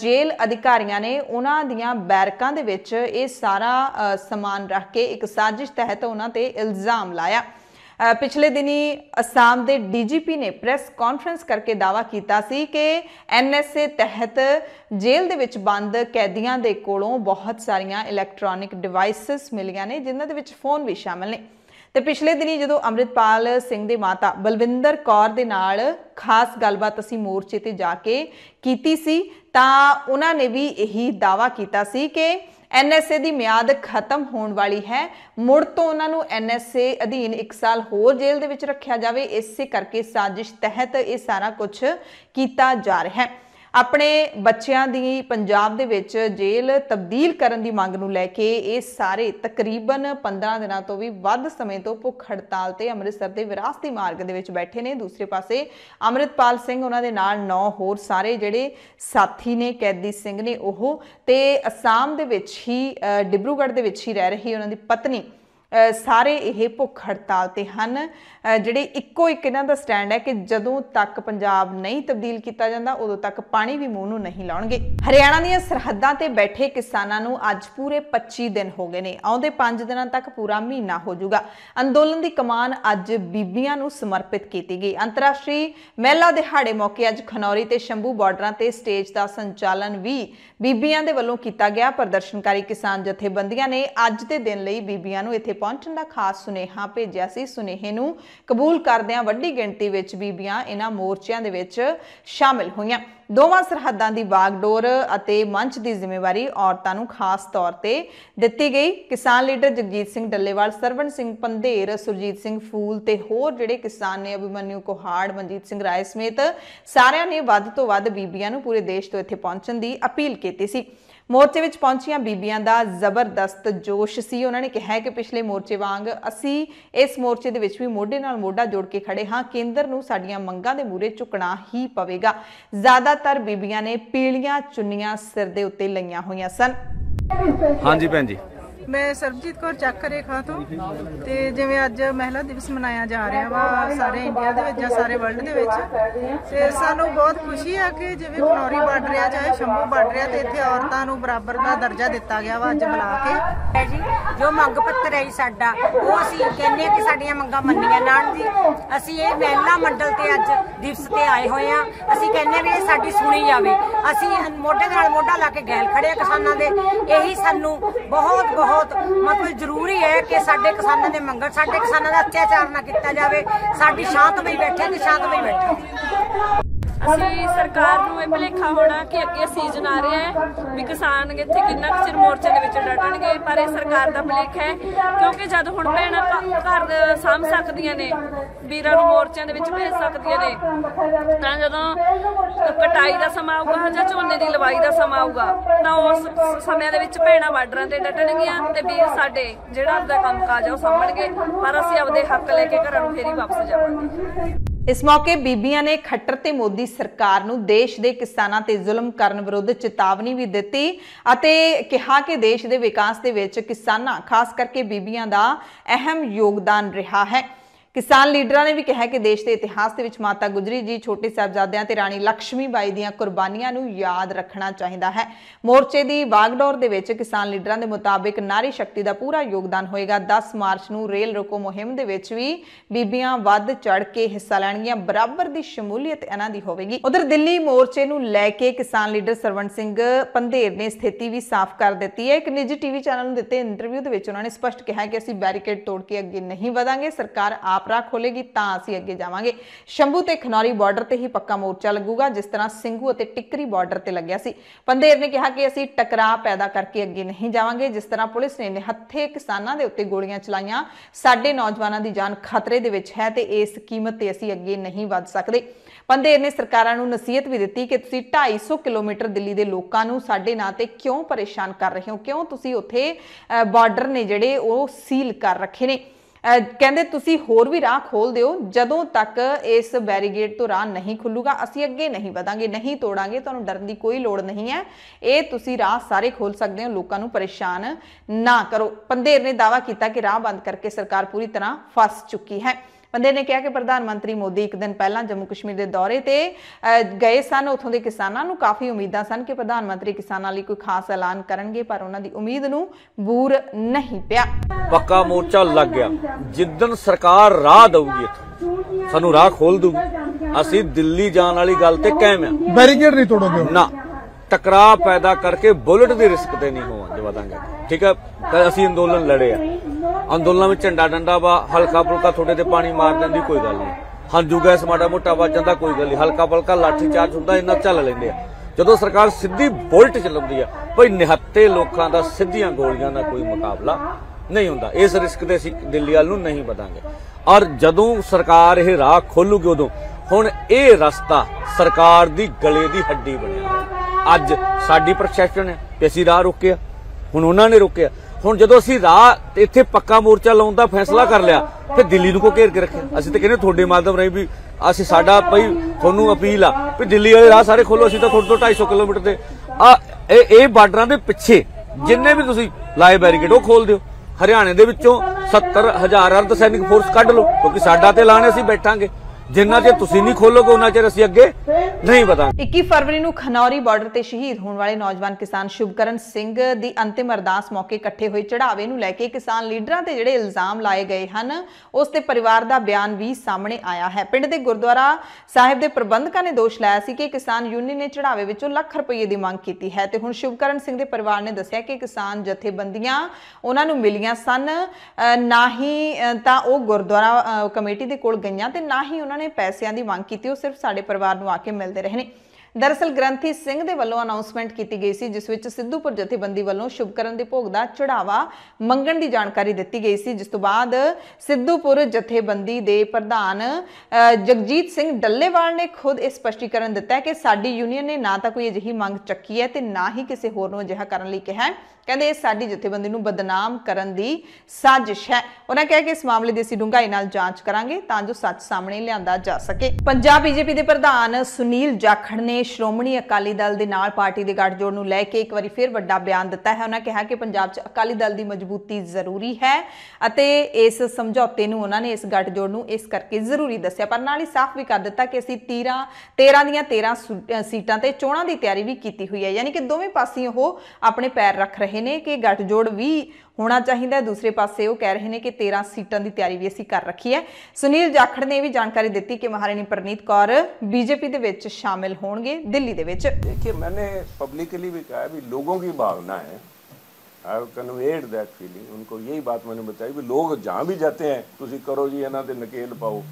ਜੇਲ੍ਹ ਅਧਿਕਾਰੀਆਂ ਨੇ ਉਹਨਾਂ ਦੀਆਂ ਬੈਰਕਾਂ ਦੇ ਵਿੱਚ ਇਹ ਸਾਰਾ ਸਮਾਨ ਰੱਖ ਕੇ ਇੱਕ ਸਾਜ਼ਿਸ਼ ਤਹਿਤ ਉਹਨਾਂ ਤੇ ਇਲਜ਼ਾਮ ਲਾਇਆ ਪਿਛਲੇ ਦਿਨੀ ਅਸਾਮ ਦੇ ਡੀਜੀਪੀ ਨੇ ਪ੍ਰੈਸ ਕਾਨਫਰੰਸ ਕਰਕੇ ਦਾਵਾ ਕੀਤਾ ਸੀ ਕਿ ਐਨਐਸਏ ਤਹਿਤ ਜੇਲ੍ਹ ਦੇ ਵਿੱਚ ਬੰਦ ਕੈਦੀਆਂ ਦੇ ਕੋਲੋਂ ਬਹੁਤ ਸਾਰੀਆਂ ਇਲੈਕਟ੍ਰੋਨਿਕ ਡਿਵਾਈਸਸ ਮਿਲੀਆਂ ਨੇ ਜਿਨ੍ਹਾਂ ਦੇ ਵਿੱਚ ਫੋਨ ਵੀ ਸ਼ਾਮਲ ਨੇ ਤੇ ਪਿਛਲੇ ਦਿਨੀ ਜਦੋਂ ਅਮਰਿਤਪਾਲ ਸਿੰਘ ਦੀ ਮਾਤਾ ਬਲਵਿੰਦਰ ਕੌਰ ਦੇ ਨਾਲ ਖਾਸ ਗੱਲਬਾਤ ਅਸੀਂ ਮੋਰਚੇ ਤੇ ਜਾ ਕੇ ਕੀਤੀ ਸੀ ਤਾਂ ਉਹਨਾਂ ਨੇ ਵੀ ਇਹੀ ਦਾਵਾ ਕੀਤਾ ਸੀ ਕਿ ਐਨਐਸਏ ਦੀ ਮਿਆਦ ਖਤਮ ਹੋਣ ਵਾਲੀ ਹੈ ਮੁੜ ਤੋਂ ਉਹਨਾਂ ਨੂੰ ਐਨਐਸਏ ਅਧੀਨ 1 ਸਾਲ ਹੋਰ ਜੇਲ੍ਹ ਦੇ ਵਿੱਚ ਰੱਖਿਆ ਜਾਵੇ ਇਸੇ ਕਰਕੇ ਸਾਜ਼ਿਸ਼ ਤਹਿਤ ਇਹ ਸਾਰਾ ਕੁਝ ਕੀਤਾ ਜਾ ਰਿਹਾ ਹੈ ਆਪਣੇ ਬੱਚਿਆਂ ਦੀ ਪੰਜਾਬ ਦੇ ਵਿੱਚ ਜੇਲ੍ਹ ਤਬਦੀਲ ਕਰਨ ਦੀ ਮੰਗ ਨੂੰ ਲੈ ਕੇ ਇਹ ਸਾਰੇ ਤਕਰੀਬਨ 15 ਦਿਨਾਂ ਤੋਂ ਵੀ ਵੱਧ ਸਮੇਂ ਤੋਂ ਭੁੱਖ ਹੜਤਾਲ ਤੇ ਅੰਮ੍ਰਿਤਸਰ ਦੇ ਵਿਰਾਸਤੀ ਮਾਰਗ ਦੇ ਵਿੱਚ ਬੈਠੇ ਨੇ ਦੂਸਰੇ ਪਾਸੇ ਅਮਰਿਤਪਾਲ ਸਿੰਘ ਉਹਨਾਂ ਦੇ ਨਾਲ 9 ਹੋਰ ਸਾਰੇ ਜਿਹੜੇ ਸਾਥੀ ਨੇ ਕੈਦੀ ਸਿੰਘ ਨੇ ਉਹ ਤੇ ਅਸਾਮ ਦੇ ਵਿੱਚ ਹੀ ਡਿਬਰੂਗੜ੍ਹ ਦੇ ਵਿੱਚ ਹੀ ਰਹਿ ਰਹੀ ਉਹਨਾਂ ਦੀ ਪਤਨੀ ਸਾਰੇ ਇਹ ਭੁੱਖ ਹੜਤਾਲ ਤੇ ਹਨ ਜਿਹੜੇ ਇੱਕੋ ਇੱਕ ਇਹਨਾਂ ਦਾ ਸਟੈਂਡ ਹੈ ਕਿ ਜਦੋਂ ਤੱਕ ਪੰਜਾਬ ਨਹੀਂ ਤਬਦੀਲ ਕੀਤਾ ਜਾਂਦਾ ਉਦੋਂ ਤੱਕ ਪਾਣੀ ਵੀ ਮੂੰਹ ਨੂੰ ਨਹੀਂ ਲਾਉਣਗੇ ਹਰਿਆਣਾ ਦੀਆਂ ਸਰਹੱਦਾਂ ਤੇ ਬੈਠੇ ਕਿਸਾਨਾਂ ਨੂੰ ਅੱਜ ਪੂਰੇ 25 ਦਿਨ ਹੋ ਗਏ ਨੇ ਆਉਂਦੇ 5 ਦਿਨਾਂ ਤੱਕ ਪੂਰਾ ਮਹੀਨਾ ਹੋ ਜਾਊਗਾ ਅੰਦੋਲਨ ਦੀ ਕਮਾਨ ਅੱਜ ਬੀਬੀਆਂ ਨੂੰ ਸਮਰਪਿਤ ਕੀਤੀ ਗਈ ਅੰਤਰਰਾਸ਼ਟਰੀ ਮਹਿਲਾ ਦਿਹਾੜੇ ਮੌਕੇ ਅੱਜ ਖਨੌਰੀ ਤੇ ਸ਼ੰਭੂ ਬਾਰਡਰਾਂ ਤੇ ਸਟੇਜ ਦਾ ਸੰਚਾਲਨ ਵੀ ਬੀਬੀਆਂ ਦੇ ਵੱਲੋਂ ਕੀਤਾ ਗਿਆ ਪ੍ਰਦਰਸ਼ਨਕਾਰੀ ਕਿਸਾਨ ਜਥੇਬੰਦੀਆਂ ਨੇ ਅੱਜ ਦੇ ਦਿਨ ਲਈ ਬੀਬੀਆਂ ਨੂੰ ਇੱਥੇ ਪਹੁੰਚਣ ਦਾ ਖਾਸ ਸੁਨੇਹਾ ਭੇਜਿਆ ਸੀ ਸੁਨੇਹੇ ਨੂੰ ਕਬੂਲ ਕਰਦਿਆਂ ਵੱਡੀ ਗਿਣਤੀ ਵਿੱਚ ਬੀਬੀਆਂ ਇਹਨਾਂ ਮੋਰਚਿਆਂ ਦੇ ਵਿੱਚ ਸ਼ਾਮਿਲ ਹੋਈਆਂ ਦੋਵਾਂ ਸਰਹੱਦਾਂ ਦੀ ਬਾਗਡੋਰ ਅਤੇ ਮੰਚ ਦੀ ਜ਼ਿੰਮੇਵਾਰੀ ਔਰਤਾਂ ਨੂੰ ਖਾਸ ਤੌਰ ਤੇ ਦਿੱਤੀ ਗਈ ਕਿਸਾਨ ਲੀਡਰ ਜਗਜੀਤ ਸਿੰਘ ਡੱਲੇਵਾਲ ਸਰਵਣ ਸਿੰਘ ਪੰਧੇਰ ਸੁਰਜੀਤ ਸਿੰਘ ਫੂਲ ਤੇ ਹੋਰ ਜਿਹੜੇ ਕਿਸਾਨ ਨੇ ਅਭਿਮਨਿਊ ਕੋਹਾੜ ਮਨਜੀਤ ਸਿੰਘ ਰਾਏ ਸਮੇਤ ਸਾਰਿਆਂ ਨੇ ਵੱਧ ਤੋਂ ਵੱਧ ਬੀਬੀਆਂ ਨੂੰ ਪੂਰੇ ਦੇਸ਼ ਤੋਂ ਇੱਥੇ ਪਹੁੰਚਣ ਦੀ ਅਪੀਲ ਕੀਤੀ ਸੀ ਮੋਰਚੇ ਵਿੱਚ ਪਹੁੰਚੀਆਂ ਬੀਬੀਆਂ ਦਾ ਜ਼ਬਰਦਸਤ ਜੋਸ਼ ਸੀ ਉਹਨਾਂ ਨੇ ਕਿਹਾ ਕਿ ਪਿਛਲੇ ਮੋਰਚੇ ਵਾਂਗ ਅਸੀਂ ਇਸ ਮੋਰਚੇ ਦੇ ਵਿੱਚ ਵੀ ਮੋਢੇ ਨਾਲ ਮੋਢਾ ਜੋੜ ਕੇ ਖੜੇ ਹਾਂ ਕੇਂਦਰ ਨੂੰ ਸਾਡੀਆਂ ਮੰਗਾਂ ਦੇ ਮੂਰੇ ਝੁਕਣਾ ਹੀ ਪਵੇਗਾ ਜ਼ਿਆਦਾਤਰ ਬੀਬੀਆਂ ਨੇ ਪੀਲੀਆਂ ਚੁੰਨੀਆਂ ਸਿਰ ਦੇ ਉੱਤੇ ਲਈਆਂ ਹੋਈਆਂ ਸਨ ਹਾਂਜੀ ਭੈਣ ਜੀ ਮੈਂ ਸਰਬਜੀਤ ਕੌਰ ਚੱਕਰੇ ਰੇਖਾ ਤੋਂ ਤੇ ਜਿਵੇਂ ਅੱਜ ਮਹਿਲਾ ਦਿਵਸ ਮਨਾਇਆ ਜਾ ਰਿਹਾ ਵਾ ਸਾਰੇ ਇੰਡੀਆ ਦੇ ਵਿੱਚ ਜਾਂ ਸਾਰੇ ਵਰਲਡ ਦੇ ਵਿੱਚ ਤੇ ਸਾਨੂੰ ਬਹੁਤ ਖੁਸ਼ੀ ਆ ਕਿ ਜਿਵੇਂ ਕਨੌਰੀ ਵੱਢ ਰਿਹਾ ਚਾਹੇ ਸ਼ੰਭੂ ਵੱਢ ਰਿਹਾ ਤੇ ਇੱਥੇ ਔਰਤਾਂ ਨੂੰ ਬਰਾਬਰ ਦਾ ਦਰਜਾ ਦਿੱਤਾ ਗਿਆ ਵਾ ਅੱਜ ਬੁਲਾ ਕੇ ਜੀ ਜੋ ਮੰਗ ਪੱਤਰ ਹੈ
ਸਾਡਾ ਉਹ ਅਸੀਂ ਕਹਿੰਦੇ ਆ ਕਿ ਸਾਡੀਆਂ ਮੰਗਾਂ ਮੰਨੀਆਂ ਨਾਲ ਜੀ ਅਸੀਂ ਇਹ ਮਹਿਲਾ ਮੰਡਲ ਤੇ ਅੱਜ ਦਿਵਸ ਤੇ ਆਏ ਹੋਏ ਆ ਅਸੀਂ ਕਹਿੰਦੇ ਵੀ ਇਹ ਸਾਡੀ ਸੁਣੀ ਜਾਵੇ ਅਸੀਂ ਮੋਢੇ ਨਾਲ ਮੋਢਾ
ਲਾ ਕੇ ਗੈਲ ਖੜੇ ਆ ਕਿਸਾਨਾਂ ਦੇ ਇਹੀ ਸਾਨੂੰ ਬਹੁਤ ਬਹੁਤ ਬਹੁਤ ਮਤਲਬ ਜ਼ਰੂਰੀ ਹੈ ਕਿ ਸਾਡੇ ਕਿਸਾਨਾਂ ਦੇ ਮੰਗਲ ਸਾਡੇ ਕਿਸਾਨਾਂ ਦਾ ਅਤਿਆਚਾਰ ਨਾ ਕੀਤਾ ਜਾਵੇ ਸਾਡੀ ਸ਼ਾਂਤਮਈ ਬੈਠੇ ਤੇ ਸ਼ਾਂਤਮਈ
ਬੈਠੇ ਅਸੀਂ ਸਰਕਾਰ ਨੂੰ ਇਹ ਭਲੇਖਾ ਹੋਣਾ ਕਿ ਅੱਗੇ ਸੀਜ਼ਨ ਆ ਰਿਹਾ ਹੈ
ਵੀ ਕਿਸਾਨ ਇੱਥੇ ਕਿੰਨਾ ਕੁ ਚਿਰ ਮੋਰਚੇ ਦੇ ਵਿੱਚ ਡਟਣਗੇ ਪਰ ਇਹ ਸਰਕਾਰ ਦਾ ਭਲੇਖਾ ਹੈ ਕਿਉਂਕਿ ਜਦ ਹੁਣ ਭੈਣਾਂ ਘਰ ਸਾਂਭ ਸਕਦੀਆਂ ਨੇ ਵੀਰਾਂ ਨੂੰ ਮੋਰਚਿਆਂ ਦੇ ਵਿੱਚ ਭੇਜ ਸਕਦੀਆਂ
ਨੇ ਤਾਂ ਜਦੋਂ ਕਟਾਈ ਦਾ ਸਮਾਂ ਆਊਗਾ ਜਾਂ ਝੋਨੇ ਦੀ ਲਵਾਈ ਦਾ ਸਮਾਂ ਆਊਗਾ ਤਾਂ ਉਸ ਸਮਿਆਂ ਦੇ ਵਿੱਚ ਭੈਣਾਂ ਬਾਰਡਰਾਂ ਤੇ ਡਟਣਗੀਆਂ ਤੇ ਵੀਰ ਸਾਡੇ ਜਿਹੜਾ ਆਪਦਾ
ਕੰਮਕਾਜ ਆ ਉਹ ਸਾਂਭਣਗੇ ਪਰ ਅਸੀਂ ਆਪਦੇ ਹੱਕ ਲੈ ਕੇ ਘਰਾਂ ਨੂੰ ਫੇਰੀ ਵਾਪਸ ਜਾਵਾਂਗੇ
ਇਸ ਮੌਕੇ ਬੀਬੀਆਂ ਨੇ ਖੱਟਰ ਤੇ ਮੋਦੀ ਸਰਕਾਰ ਨੂੰ ਦੇਸ਼ ਦੇ ਕਿਸਾਨਾਂ ਤੇ ਜ਼ੁਲਮ ਕਰਨ ਵਿਰੁੱਧ ਚੇਤਾਵਨੀ ਵੀ ਦਿੱਤੀ ਅਤੇ ਕਿਹਾ ਕਿ ਦੇਸ਼ ਦੇ ਵਿਕਾਸ ਦੇ ਵਿੱਚ ਕਿਸਾਨਾਂ ਖਾਸ ਕਰਕੇ ਬੀਬੀਆਂ ਦਾ ਅਹਿਮ ਯੋਗਦਾਨ ਰਿਹਾ ਹੈ ਕਿਸਾਨ ਲੀਡਰਾਂ ਨੇ ਵੀ ਕਿਹਾ ਕਿ ਦੇਸ਼ ਦੇ ਇਤਿਹਾਸ ਦੇ ਵਿੱਚ ਮਾਤਾ ਗੁਜਰੀ ਜੀ ਛੋਟੇ ਸਾਹਿਬਜ਼ਾਦਿਆਂ ਤੇ ਰਾਣੀ ਲక్ష్ਮੀ ਬਾਈ ਦੀਆਂ ਕੁਰਬਾਨੀਆਂ ਨੂੰ ਯਾਦ ਰੱਖਣਾ ਚਾਹੀਦਾ ਹੈ ਮੋਰਚੇ ਦੀ ਬਾਗਡੋਰ ਦੇ ਵਿੱਚ ਕਿਸਾਨ ਲੀਡਰਾਂ ਦੇ ਮੁਤਾਬਿਕ ਨਾਰੀ ਸ਼ਕਤੀ ਦਾ ਪੂਰਾ ਯੋਗਦਾਨ ਹੋਏਗਾ 10 ਮਾਰਚ ਨੂੰ ਰੇਲ ਰੋਕੋ ਮੁਹਿੰਮ ਦੇ ਵਿੱਚ ਵੀ ਬੀਬੀਆਂ ਵੱਧ ਚੜ ਕੇ ਹਿੱਸਾ ਲੈਣਗੀਆਂ ਬਰਾਬਰ ਦੀ ਸ਼ਮੂਲੀਅਤ ਇਹਨਾਂ ਦੀ ਹੋਵੇਗੀ ਉਧਰ ਦਿੱਲੀ ਮੋਰਚੇ ਨੂੰ ਲੈ ਕੇ ਕਿਸਾਨ ਲੀਡਰ ਸਰਵੰਤ ਸਿੰਘ ਪੰਧੇਰ ਨੇ ਸਥਿਤੀ ਵੀ ਸਾਫ਼ ਕਰ ਦਿੱਤੀ ਹੈ ਇੱਕ ਨਿੱਜੀ ਟੀਵੀ ਚੈਨਲ ਨੂੰ ਦਿੱਤੇ ਇੰਟਰਵਿਊ ਦੇ ਵਿੱਚ ਉਹਨਾਂ ਨੇ ਸਪਸ਼ਟ ਕਿਹਾ ਕਿ ਅਸੀਂ ਬੈਰੀਕੇਡ ਤੋੜ ਕੇ ਅੱਗੇ ਨਹੀਂ ਵਧਾਂਗੇ ਸਰਕਾਰ ਆ ਆਪਰਾ ਖੋਲੇਗੀ ਤਾਂ ਅਸੀਂ ਅੱਗੇ ਜਾਵਾਂਗੇ ਸ਼ੰਭੂ ਤੇ ਖਨੌਰੀ ਬਾਰਡਰ ਤੇ ਹੀ ਪੱਕਾ ਮੋਰਚਾ ਲੱਗੂਗਾ ਜਿਸ ਤਰ੍ਹਾਂ ਸਿੰਘੂ ਅਤੇ ਟਿੱਕਰੀ ਬਾਰਡਰ ਤੇ ਲੱਗਿਆ ਸੀ ਪੰਦੇਰ ਨੇ ਕਿਹਾ ਕਿ ਅਸੀਂ ਟਕਰਾਅ ਪੈਦਾ ਕਰਕੇ ਅੱਗੇ ਨਹੀਂ ਜਾਵਾਂਗੇ ਜਿਸ ਤਰ੍ਹਾਂ ਪੁਲਿਸ ਨੇ ਨਿਹੱਥੇ ਕਿਸਾਨਾਂ ਦੇ ਉੱਤੇ ਗੋਲੀਆਂ ਚਲਾਈਆਂ ਸਾਡੇ ਨੌਜਵਾਨਾਂ ਦੀ ਜਾਨ ਖਤਰੇ ਦੇ ਵਿੱਚ ਹੈ ਤੇ ਇਸ ਕੀਮਤ ਤੇ ਅਸੀਂ ਅੱਗੇ ਨਹੀਂ ਵੱਧ ਸਕਦੇ ਪੰਦੇਰ ਨੇ ਸਰਕਾਰਾਂ ਨੂੰ ਨਸੀਹਤ ਵੀ ਦਿੱਤੀ ਕਿ ਤੁਸੀਂ 250 ਕਿਲੋਮੀਟਰ ਦਿੱਲੀ ਦੇ ਲੋਕਾਂ ਨੂੰ ਸਾਡੇ ਨਾਂ ਤੇ ਕਿਉਂ ਪਰੇਸ਼ਾਨ ਕਰ ਰਹੇ ਹੋ ਕਿਉਂ ਤੁਸੀਂ ਉੱਥੇ ਬਾਰਡਰ ਨੇ ਜਿਹੜੇ ਉਹ ਸੀਲ ਕਰ ਰੱਖੇ ਨੇ ਕਹਿੰਦੇ ਤੁਸੀਂ ਹੋਰ ਵੀ ਰਾਹ ਖੋਲ ਦਿਓ ਜਦੋਂ ਤੱਕ ਇਸ ਬੈਰੀਗੇਡ ਤੋਂ ਰਾਹ ਨਹੀਂ ਖੁੱਲੂਗਾ ਅਸੀਂ ਅੱਗੇ ਨਹੀਂ ਵਧਾਂਗੇ ਨਹੀਂ ਤੋੜਾਂਗੇ ਤੁਹਾਨੂੰ ਡਰਨ ਦੀ ਕੋਈ ਲੋੜ ਨਹੀਂ ਹੈ ਇਹ ਤੁਸੀਂ ਰਾਹ ਸਾਰੇ ਖੋਲ ਸਕਦੇ ਹੋ ਲੋਕਾਂ ਨੂੰ ਪਰੇਸ਼ਾਨ ਨਾ ਕਰੋ ਪੰਦੇਰ ਨੇ ਦਾਵਾ ਕੀਤਾ ਕਿ ਰਾਹ ਬੰਦ ਕਰਕੇ ਸਰਕਾਰ ਪੂਰੀ ਤਰ੍ਹਾਂ ਫਸ ਚੁੱਕੀ ਹੈ ਬੰਦੇ ਨੇ ਕਿਹਾ ਕਿ ਪ੍ਰਧਾਨ ਮੰਤਰੀ ਮੋਦੀ ਇੱਕ ਦਿਨ ਪਹਿਲਾਂ ਜੰਮੂ ਕਸ਼ਮੀਰ ਦੇ ਦੌਰੇ ਤੇ ਗਏ ਸਨ ਉਥੋਂ ਦੇ ਕਿਸਾਨਾਂ ਨੂੰ ਕਾਫੀ ਉਮੀਦਾਂ ਸਨ ਕਿ ਪ੍ਰਧਾਨ ਮੰਤਰੀ ਕਿਸਾਨਾਂ ਲਈ ਕੋਈ ਖਾਸ ਐਲਾਨ ਕਰਨਗੇ ਪਰ ਉਹਨਾਂ ਦੀ ਉਮੀਦ ਨੂੰ ਬੂਰ ਨਹੀਂ ਪਿਆ
ਪੱਕਾ ਮੋਰਚਾ ਲੱਗ ਗਿਆ ਜਿੱਦਨ ਸਰਕਾਰ ਰਾਹ ਦਊਗੀ ਸਾਨੂੰ ਰਾਹ ਖੋਲ
ਦੂਗੀ
ਅਸੀਂ ਦਿੱਲੀ ਜਾਣ ਵਾਲੀ ਗੱਲ ਤੇ ਕਾਇਮ ਆ ਬੈਰੀਕੇਡ ਨਹੀਂ ਤੋੜੋਗੇ ਨਾ ਟਕਰਾਅ ਪੈਦਾ ਕਰਕੇ ਬੁਲਟ ਦੀ ਰਿਸਕ ਤੇ ਨਹੀਂ ਹੋਵਾਂ ਜਵਾਦਾਂਗੇ ਠੀਕ ਹੈ ਤਾਂ ਅਸੀਂ ਅੰਦੋਲਨ ਲੜੇ ਆ ਅੰਦੋਲਨਾਂ ਵਿੱਚ ਝੰਡਾ ਡੰਡਾ ਵਾ ਹਲਕਾ ਫੁਲਕਾ ਥੋੜੇ ਤੇ ਪਾਣੀ ਮਾਰ ਦਿੰਦੀ ਕੋਈ ਗੱਲ ਨਹੀਂ ਹੰਝੂ ਗੈਸ ਮਾੜਾ ਮੋਟਾ ਵੱਜ ਜਾਂਦਾ ਕੋਈ ਗੱਲ ਨਹੀਂ ਹਲਕਾ ਫੁਲਕਾ ਲਾਠੀ ਚਾਰਜ ਹੁੰਦਾ ਇਹਨਾਂ ਚੱਲ ਲੈਂਦੇ ਆ ਜਦੋਂ ਸਰਕਾਰ ਸਿੱਧੀ ਬੁਲਟ ਚਲਾਉਂਦੀ ਆ ਭਈ ਨਿਹੱਤੇ ਲੋਕਾਂ ਦਾ ਸਿੱਧੀਆਂ ਗੋਲੀਆਂ ਦਾ ਕੋਈ ਮੁਕਾਬਲਾ ਨਹੀਂ ਹੁੰਦਾ ਇਸ ਰਿਸਕ ਦੇ ਅਸੀਂ ਦਿੱਲੀ ਵਾਲ ਨੂੰ ਨਹੀਂ ਵਧਾਂਗੇ ਔਰ ਜਦੋਂ ਸਰਕਾਰ ਇਹ ਰਾਹ ਖੋਲੂਗੀ ਉਦੋਂ ਹੁਣ ਇਹ ਰਸਤਾ ਸਰਕਾਰ ਦੀ ਗਲੇ ਦੀ ਹੱਡੀ ਬਣਿਆ ਅੱਜ ਸਾਡੀ ਪ੍ਰਸ਼ਾਸਨ ਹੈ ਕਿ ਅਸੀਂ ਰਾਹ ਰੋਕਿਆ ਹੁਣ ਉਹਨਾਂ ਨੇ ਰੋਕਿਆ ਹੁਣ ਜਦੋਂ ਅਸੀਂ ਰਾਹ ਇੱਥੇ ਪੱਕਾ ਮੋਰਚਾ ਲਾਉਣ ਦਾ ਫੈਸਲਾ ਕਰ ਲਿਆ ਫਿਰ ਦਿੱਲੀ ਨੂੰ ਕੋ ਘੇਰ ਕੇ ਰੱਖਿਆ ਅਸੀਂ ਤਾਂ ਕਹਿੰਦੇ ਤੁਹਾਡੇ ਮਾਧਮ ਰਹੀ ਵੀ ਅਸੀਂ ਸਾਡਾ ਭਈ ਤੁਹਾਨੂੰ ਅਪੀਲ ਆ ਵੀ ਦਿੱਲੀ ਵਾਲੇ ਰਾਹ ਸਾਰੇ ਖੋਲੋ ਅਸੀਂ ਤਾਂ ਤੁਹਾਡੇ ਤੋਂ 250 ਕਿਲੋਮੀਟਰ ਤੇ ਆ ਇਹ ਇਹ ਬਾਰਡਰਾਂ ਦੇ ਪਿੱਛੇ ਜਿੰਨੇ ਵੀ ਤੁਸੀਂ ਲਾਏ ਬੈਰੀਕੇਡ ਉਹ ਖੋਲ ਦਿਓ ਹਰਿਆਣੇ ਦੇ ਵਿੱਚੋਂ 70000 ਅਰਧ ਸੈਨਿਕ ਫੋਰਸ ਕੱਢ ਲਓ ਕਿਉਂਕਿ ਸਾਡਾ ਤੇ ਲਾਣੇ ਅਸੀਂ ਬੈਠਾਂਗੇ ਜਿੰਨਾ ਚਿਰ ਤੁਸੀਂ ਨਹੀਂ ਖੋਲੋਗੇ ਉਹਨਾਂ ਚਿਰ ਅਸੀਂ ਅੱਗੇ ਨਹੀਂ ਬਤਾਂਗੇ
21 ਫਰਵਰੀ ਨੂੰ ਖਨੌਰੀ ਬਾਰਡਰ ਤੇ ਸ਼ਹੀਦ ਹੋਣ ਵਾਲੇ ਨੌਜਵਾਨ ਕਿਸਾਨ ਸ਼ੁਭਕਰਨ ਸਿੰਘ ਦੀ ਅੰਤਿਮ ਅਰਦਾਸ ਮੌਕੇ ਇਕੱਠੇ ਹੋਏ ਚੜਾਵੇ ਨੂੰ ਲੈ ਕੇ ਕਿਸਾਨ ਲੀਡਰਾਂ ਤੇ ਜਿਹੜੇ ਇਲਜ਼ਾਮ ਲਾਏ ਗਏ ਹਨ ਉਸ ਤੇ ਪਰਿਵਾਰ ਦਾ ਬਿਆਨ ਵੀ ਸਾਹਮਣੇ ਆਇਆ ਹੈ ਪਿੰਡ ਦੇ ਗੁਰਦੁਆਰਾ ਸਾਹਿਬ ਦੇ ਪ੍ਰਬੰਧਕਾਂ ਨੇ ਦੋਸ਼ ਲਾਇਆ ਸੀ ਕਿ ਕਿਸਾਨ ਯੂਨੀਅਨ ਨੇ ਚੜਾਵੇ ਵਿੱਚੋਂ ਲੱਖ ਰੁਪਏ ਦੀ ਮੰਗ ਕੀਤੀ ਹੈ ਤੇ ਹੁਣ ਸ਼ੁਭਕਰਨ ਸਿੰਘ ਦੇ ਪਰਿਵਾਰ ਨੇ ਦੱਸਿਆ ਕਿ ਕਿਸਾਨ ਜਥੇਬੰਦੀਆਂ ਉਹਨਾਂ ਨੂੰ ਮਿਲੀਆਂ ਸਨ ਨਾ ਹੀ ਤਾਂ ਉਹ ਗੁਰਦੁਆਰਾ ਕਮੇਟੀ ਦੇ ਕੋਲ ਗਈਆਂ ਤੇ ਨਾ ਹੀ ਉਹਨਾਂ ਨੇ ਪੈਸਿਆਂ ਦੀ ਮੰਗ ਕੀਤੀ ਉਹ ਸਿਰਫ ਸਾਡੇ ਪਰਿਵਾਰ ਨੂੰ ਆ ਕੇ ਮਿਲਦੇ ਰਹੇ ਨੇ ਦਰਅਸਲ ਗ੍ਰੰਥੀ ਸਿੰਘ ਦੇ ਵੱਲੋਂ ਅਨਾਉਂਸਮੈਂਟ ਕੀਤੀ ਗਈ ਸੀ ਜਿਸ ਵਿੱਚ ਸਿੱਧੂਪੁਰ ਜਥੇਬੰਦੀ ਵੱਲੋਂ ਸ਼ੁਭਕਰਨ ਦੇ ਭੋਗ ਦਾ ਚੜਾਵਾ ਮੰਗਣ ਦੀ ਜਾਣਕਾਰੀ ਦਿੱਤੀ ਗਈ ਸੀ ਜਿਸ ਤੋਂ ਬਾਅਦ ਸਿੱਧੂਪੁਰ ਜਥੇਬੰਦੀ ਦੇ ਪ੍ਰਧਾਨ ਜਗਜੀਤ ਸਿੰਘ ਡੱਲੇਵਾਲ ਨੇ ਖੁਦ ਇਹ ਸਪਸ਼ਟੀਕਰਨ ਦਿੱਤਾ ਕਿ ਸਾਡੀ ਯੂਨੀਅਨ ਨੇ ਨਾ ਤਾਂ ਕੋਈ ਅਜਿਹੀ ਮੰਗ ਚੱਕੀ ਹੈ ਤੇ ਨਾ ਹੀ ਕਿਸੇ ਹੋਰ ਨੂੰ ਅਜਿਹਾ ਕਰਨ ਲਈ ਕਿਹਾ ਹੈ ਕਹਿੰਦੇ ਇਹ ਸਾਡੀ ਜਥੇਬੰਦੀ ਨੂੰ ਬਦਨਾਮ ਕਰਨ ਦੀ ਸਾਜ਼ਿਸ਼ ਹੈ ਉਹਨਾਂ ਕਹਿ ਕੇ ਇਸ ਮਾਮਲੇ ਦੀ ਅਸੀਂ ਡੂੰਘਾਈ ਨਾਲ ਜਾਂਚ ਕਰਾਂਗੇ ਤਾਂ ਜੋ ਸੱਚ ਸਾਹਮਣੇ ਲਿਆਂਦਾ ਜਾ ਸਕੇ ਪੰਜਾਬ ਬੀਜੇਪੀ ਦੇ ਪ੍ਰਧਾਨ ਸੁਨੀਲ ਜਾਖੜ ਨੇ ਸ਼੍ਰੋਮਣੀ ਅਕਾਲੀ ਦਲ ਦੇ ਨਾਲ ਪਾਰਟੀ ਦੇ ਗੱਠਜੋੜ ਨੂੰ ਲੈ ਕੇ ਇੱਕ ਵਾਰੀ ਫਿਰ ਵੱਡਾ ਬਿਆਨ ਦਿੱਤਾ ਹੈ ਉਹਨਾਂ ਕਿਹਾ ਕਿ ਪੰਜਾਬ 'ਚ ਅਕਾਲੀ ਦਲ ਦੀ ਮਜ਼ਬੂਤੀ ਜ਼ਰੂਰੀ ਹੈ ਅਤੇ ਇਸ ਸਮਝੌਤੇ ਨੂੰ ਉਹਨਾਂ ਨੇ ਇਸ ਗੱਠਜੋੜ ਨੂੰ ਇਸ ਕਰਕੇ ਜ਼ਰੂਰੀ ਦੱਸਿਆ ਪਰ ਨਾਲ ਹੀ ਸਾਫ਼ ਵੀ ਕਰ ਦਿੱਤਾ ਕਿ ਅਸੀਂ 13 13 ਦੀਆਂ 13 ਸੀਟਾਂ ਤੇ ਚੋਣਾਂ ਦੀ ਤਿਆਰੀ ਵੀ ਕੀਤੀ ਹੋਈ ਹੈ ਯਾਨੀ ਕਿ ਦੋਵੇਂ ਪਾਸੇ ਉਹ ਆਪਣੇ ਪੈਰ ਰੱਖ ਰਹੇ ਰਹੇ ਨੇ ਕਿ ਗੱਠਜੋੜ ਵੀ ਹੋਣਾ ਚਾਹੀਦਾ ਦੂਸਰੇ ਪਾਸੇ ਉਹ ਕਹਿ ਰਹੇ ਨੇ ਕਿ 13 ਸੀਟਾਂ ਦੀ ਤਿਆਰੀ ਵੀ ਅਸੀਂ ਕਰ ਰੱਖੀ ਹੈ ਸੁਨੀਲ ਜਾਖੜ ਨੇ ਵੀ ਜਾਣਕਾਰੀ ਦਿੱਤੀ ਕਿ ਮਹਾਰਾਣੀ ਪ੍ਰਨੀਤ ਕੌਰ ਬੀਜੇਪੀ ਦੇ ਵਿੱਚ ਸ਼ਾਮਿਲ ਹੋਣਗੇ ਦਿੱਲੀ ਦੇ ਵਿੱਚ ਦੇਖਿਓ ਮੈਨੇ
ਪਬਲਿਕਲੀ ਵੀ ਕਿਹਾ ਵੀ ਲੋਕਾਂ ਦੀ ਭਾਵਨਾ ਹੈ है आई ਦੈਟ दैट फीलिंग उनको यही बात मैंने बताई ਵੀ ਲੋਕ जहाँ भी जाते हैं ਤੁਸੀਂ ਕਰੋ ਜੀ ਇਹਨਾਂ ਦੇ ਨਕੇਲ ਪਾਓ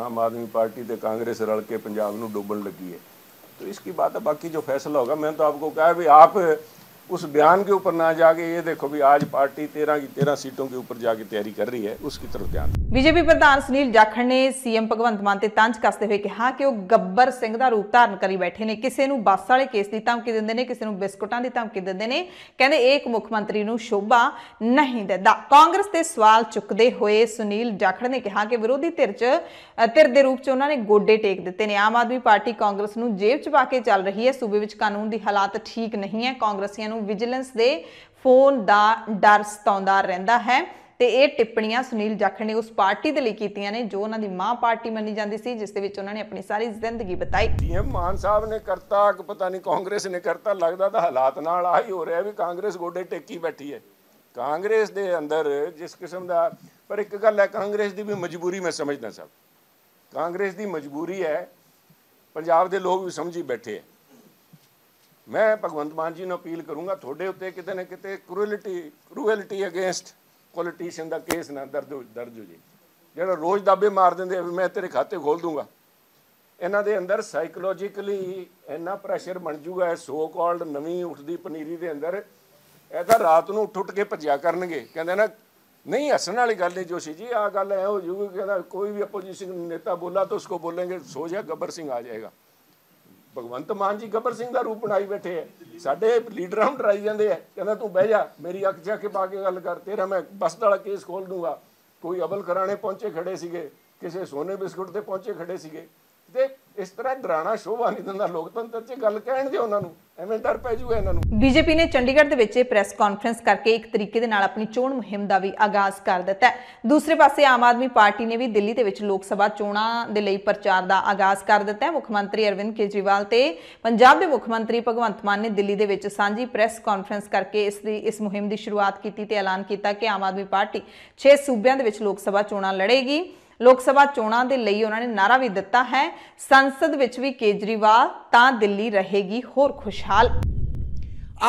ਆਮ ਆਦਮੀ ਪਾਰਟੀ ਤੇ ਕਾਂਗਰਸ ਰਲ ਕੇ ਪੰਜਾਬ ਨੂੰ ਡੋਬਣ ਲੱਗੀ ਹੈ ਤੋ ਇਸ ਕੀ ਬਾਤ ਹੈ ਬਾਕੀ ਜੋ ਫੈਸਲਾ ਹੋਗਾ ਮੈਂ ਤਾਂ ਆਪਕੋ ਕਹਾ ਵੀ ਆਪ ਉਸ उस बयान के ऊपर ना जाके ये देखो भी आज पार्टी तेरह की तेरह सीटों के ऊपर जाके तैयारी कर रही है उसकी तरफ ध्यान
बीजेपी ਪ੍ਰਧਾਨ ਸੁਨੀਲ ਜਾਖੜ ਨੇ ਸੀਐਮ ਭਗਵੰਤ ਮਾਨ ਤੇ ਤੰਜ ਕੱਸਦੇ ਹੋਏ ਕਿਹਾ ਕਿ ਉਹ ਗੱਬਰ ਸਿੰਘ ਦਾ ਰੂਪ ਧਾਰਨ ਕਰੀ ਬੈਠੇ ਨੇ ਕਿਸੇ ਨੂੰ ਬੱਸ ਵਾਲੇ ਕੇਸ ਦੀ ਧਮਕੀ ਦਿੰਦੇ ਨੇ ਕਿਸੇ ਨੂੰ ਬਿਸਕੁਟਾਂ ਦੀ ਧਮਕੀ ਦਿੰਦੇ ਨੇ ਕਹਿੰਦੇ ਇਹ ਇੱਕ ਮੁੱਖ ਮੰਤਰੀ ਨੂੰ ਸ਼ੋਭਾ ਨਹੀਂ ਦਿੰਦਾ ਕਾਂਗਰਸ ਤੇ ਸਵਾਲ ਚੁੱਕਦੇ ਹੋਏ ਸੁਨੀਲ ਜਾਖੜ ਨੇ ਕਿਹਾ ਕਿ ਵਿਰੋਧੀ ਧਿਰ 'ਚ ਧਿਰ ਦੇ ਰੂਪ 'ਚ ਉਹਨਾਂ ਨੇ ਗੋਡੇ ਟੇਕ ਦਿੱਤੇ ਨੇ ਆਮ ਆਦਮੀ ਪਾਰਟੀ ਕਾਂਗਰਸ ਨੂੰ ਜੇਬ 'ਚ ਪਾ ਕੇ ਚੱਲ ਰਹੀ ਹੈ ਸੂਬੇ ਵਿੱਚ ਕਾਨੂੰਨ ਦੀ ਹਾਲਾਤ ਠੀਕ ਨਹੀਂ ਹੈ ਕਾਂਗਰਸੀਆਂ ਨੂੰ ਵਿਜੀਲੈਂਸ ਦੇ ਫੋਨ ਦਾ ਡਰ ਸਤਾਉਂਦਾ ਰਹਿੰਦਾ ਹੈ ਤੇ ਇਹ ਟਿੱਪਣੀਆਂ ਸੁਨੀਲ ਜਾਖੜ ਨੇ ਉਸ ਪਾਰਟੀ ਦੇ ਲਈ ਕੀਤੀਆਂ ਨੇ ਜੋ ਉਹਨਾਂ ਦੀ ਮਾਂ ਪਾਰਟੀ ਮੰਨੀ ਜਾਂਦੀ ਸੀ ਜਿਸ ਦੇ ਵਿੱਚ ਉਹਨਾਂ ਨੇ ਆਪਣੀ
ਸਾਰੀ ਜ਼ਿੰਦਗੀ ਬਿਤਾਈ ਡੀਐਮ ਮਾਨ ਸਾਹਿਬ ਨੇ ਕਰਤਾ ਕਿ ਪਤਾ ਨਹੀਂ ਕਾਂਗਰਸ ਨੇ ਕਰਤਾ ਲੱਗਦਾ ਤਾਂ ਹਾਲਾਤ ਨਾਲ ਆ ਹੀ ਹੋ ਰਿਹਾ ਵੀ ਕਾਂਗਰਸ ਗੋਡੇ ਟੇਕੀ ਬੈਠੀ ਹੈ ਕਾਂਗਰਸ ਦੇ ਅੰਦਰ ਜਿਸ ਕਿਸਮ ਦਾ ਪਰ ਇੱਕ ਗੱਲ ਹੈ ਕਾਂਗਰਸ ਦੀ ਵੀ ਮਜਬੂਰੀ ਮੈਂ ਸਮਝਦਾ ਸਭ ਕਾਂਗਰਸ ਦੀ ਮਜਬੂਰੀ ਹੈ ਪੰਜਾਬ ਦੇ ਲੋਕ ਵੀ ਸਮਝੀ ਬੈਠੇ ਹੈ ਮੈਂ ਭਗਵੰਤ ਮਾਨ ਜੀ ਨੂੰ ਅਪੀਲ ਕਰੂੰਗਾ ਤੁਹਾਡੇ ਉੱਤੇ ਕਿਤੇ ਨਾ ਕਿਤੇ ਕ੍ਰੂਐਲਿਟੀ ਕ੍ਰੂਐਲਿਟੀ ਅਗੇਂਸਟ ਪੋਲੀਟੀਸ਼ੀਅਨ ਦਾ ਕੇਸ ਨਾ ਦਰਜ ਦਰਜ ਹੋ ਜੇ ਜਿਹੜਾ ਰੋਜ਼ ਦਾਬੇ ਮਾਰ ਦਿੰਦੇ ਆ ਮੈਂ ਤੇਰੇ ਖਾਤੇ ਖੋਲ ਦੂੰਗਾ ਇਹਨਾਂ ਦੇ ਅੰਦਰ ਸਾਈਕੋਲੋਜੀਕਲੀ ਇੰਨਾ ਪ੍ਰੈਸ਼ਰ ਬਣ ਜੂਗਾ ਇਹ ਸੋ ਕਾਲਡ ਨਵੀਂ ਉੱਠਦੀ ਪਨੀਰੀ ਦੇ ਅੰਦਰ ਇਹ ਤਾਂ ਰਾਤ ਨੂੰ ਉੱਠ ਉੱਠ ਕੇ ਭੱਜਿਆ ਕਰਨਗੇ ਕਹਿੰਦੇ ਨਾ ਨਹੀਂ ਹੱਸਣ ਵਾਲੀ ਗੱਲ ਨਹੀਂ ਜੋਸ਼ੀ ਜੀ ਆ ਗੱਲ ਐ ਹੋ ਜੂਗੀ ਕਹਿੰਦਾ ਕੋਈ ਵੀ ਅਪੋਜੀਸ਼ਨ ਨੇਤਾ ਬੋਲਾ ਤਾਂ ਉਸਕੋ ਬੋਲेंगे ਸੋ ਜਾ ਗੱਬਰ ਸਿੰਘ ਆ ਜਾਏਗਾ ਭਗਵੰਤ ਮਾਨ ਜੀ ਗੱਬਰ ਸਿੰਘ ਦਾ ਰੂਪ ਬਣਾਈ ਬੈਠੇ ਐ ਸਾਡੇ ਲੀਡਰਾਂ ਨੂੰ ਡਰਾਈ ਜਾਂਦੇ ਐ ਕਹਿੰਦਾ ਤੂੰ ਬਹਿ ਜਾ ਮੇਰੀ ਅੱਖ ਚਾ ਕੇ ਪਾ ਕੇ ਗੱਲ ਕਰ ਤੇਰਾ ਮੈਂ ਬਸ ਵਾਲਾ ਕੇਸ ਖੋਲ ਦੂੰਗਾ ਕੋਈ ਅਬਲ ਕਰਾਣੇ ਪਹੁੰਚੇ ਖੜੇ ਸੀਗੇ ਕਿਸੇ ਸੋਨੇ ਬਿਸਕੁਟ ਤੇ ਪਹੁੰਚੇ ਖੜੇ ਸੀਗੇ ਤੇ ਇਸ ਤਰ੍ਹਾਂ ਡਰਾਣਾ ਸ਼ੋਭਾ ਨਹੀਂ ਦਿੰਦਾ ਲੋਕਤੰਤਰ 'ਚ ਗੱਲ ਕਹਿਣ ਦੇ ਉਹਨਾਂ ਨੂੰ ਐਵੇਂ ਡਰ ਪੈ ਜੂਗਾ ਇਹਨਾਂ ਨੂੰ
ਬੀਜੇਪੀ ਨੇ ਚੰਡੀਗੜ੍ਹ ਦੇ ਵਿੱਚ ਪ੍ਰੈਸ ਕਾਨਫਰੰਸ ਕਰਕੇ ਇੱਕ ਤਰੀਕੇ ਦੇ ਨਾਲ ਆਪਣੀ ਚੋਣ ਮੁਹਿੰਮ ਦਾ ਵੀ ਆਗਾਜ਼ ਕਰ ਦਿੱਤਾ ਹੈ ਦੂਸਰੇ ਪਾਸੇ ਆਮ ਆਦਮੀ ਪਾਰਟੀ ਨੇ ਵੀ ਦਿੱਲੀ ਦੇ ਵਿੱਚ ਲੋਕ ਸਭਾ ਚੋਣਾਂ ਦੇ ਲਈ ਪ੍ਰਚਾਰ ਦਾ ਆਗਾਜ਼ ਕਰ ਦਿੱਤਾ ਹੈ ਮੁੱਖ ਮੰਤਰੀ ਅਰਵਿੰਦ ਕੇਜਰੀਵਾਲ ਤੇ ਪੰਜਾਬ ਦੇ ਮੁੱਖ ਮੰਤਰੀ ਭਗਵੰਤ ਮਾਨ ਨੇ ਦਿੱਲੀ ਦੇ ਵਿੱਚ ਸਾਂਝੀ ਪ੍ਰੈਸ ਕਾਨਫਰੰਸ ਕਰਕੇ ਇਸ ਦੀ ਇਸ ਮੁਹਿੰਮ ਦੀ ਸ਼ੁਰੂਆਤ ਕੀਤੀ ਤੇ ਐਲਾਨ ਕੀਤਾ ਕਿ ਆਮ ਆਦਮੀ ਪਾਰਟੀ 6 ਸੂਬਿਆਂ ਦੇ ਵਿੱਚ ਲੋਕ ਸਭਾ ਚੋਣਾਂ ਲੜੇਗੀ लोग सभा चोणों के लिए उन्होंने नारा भी दिता है संसद में भी केजरीवाल तो दिल्ली रहेगी होर खुशहाल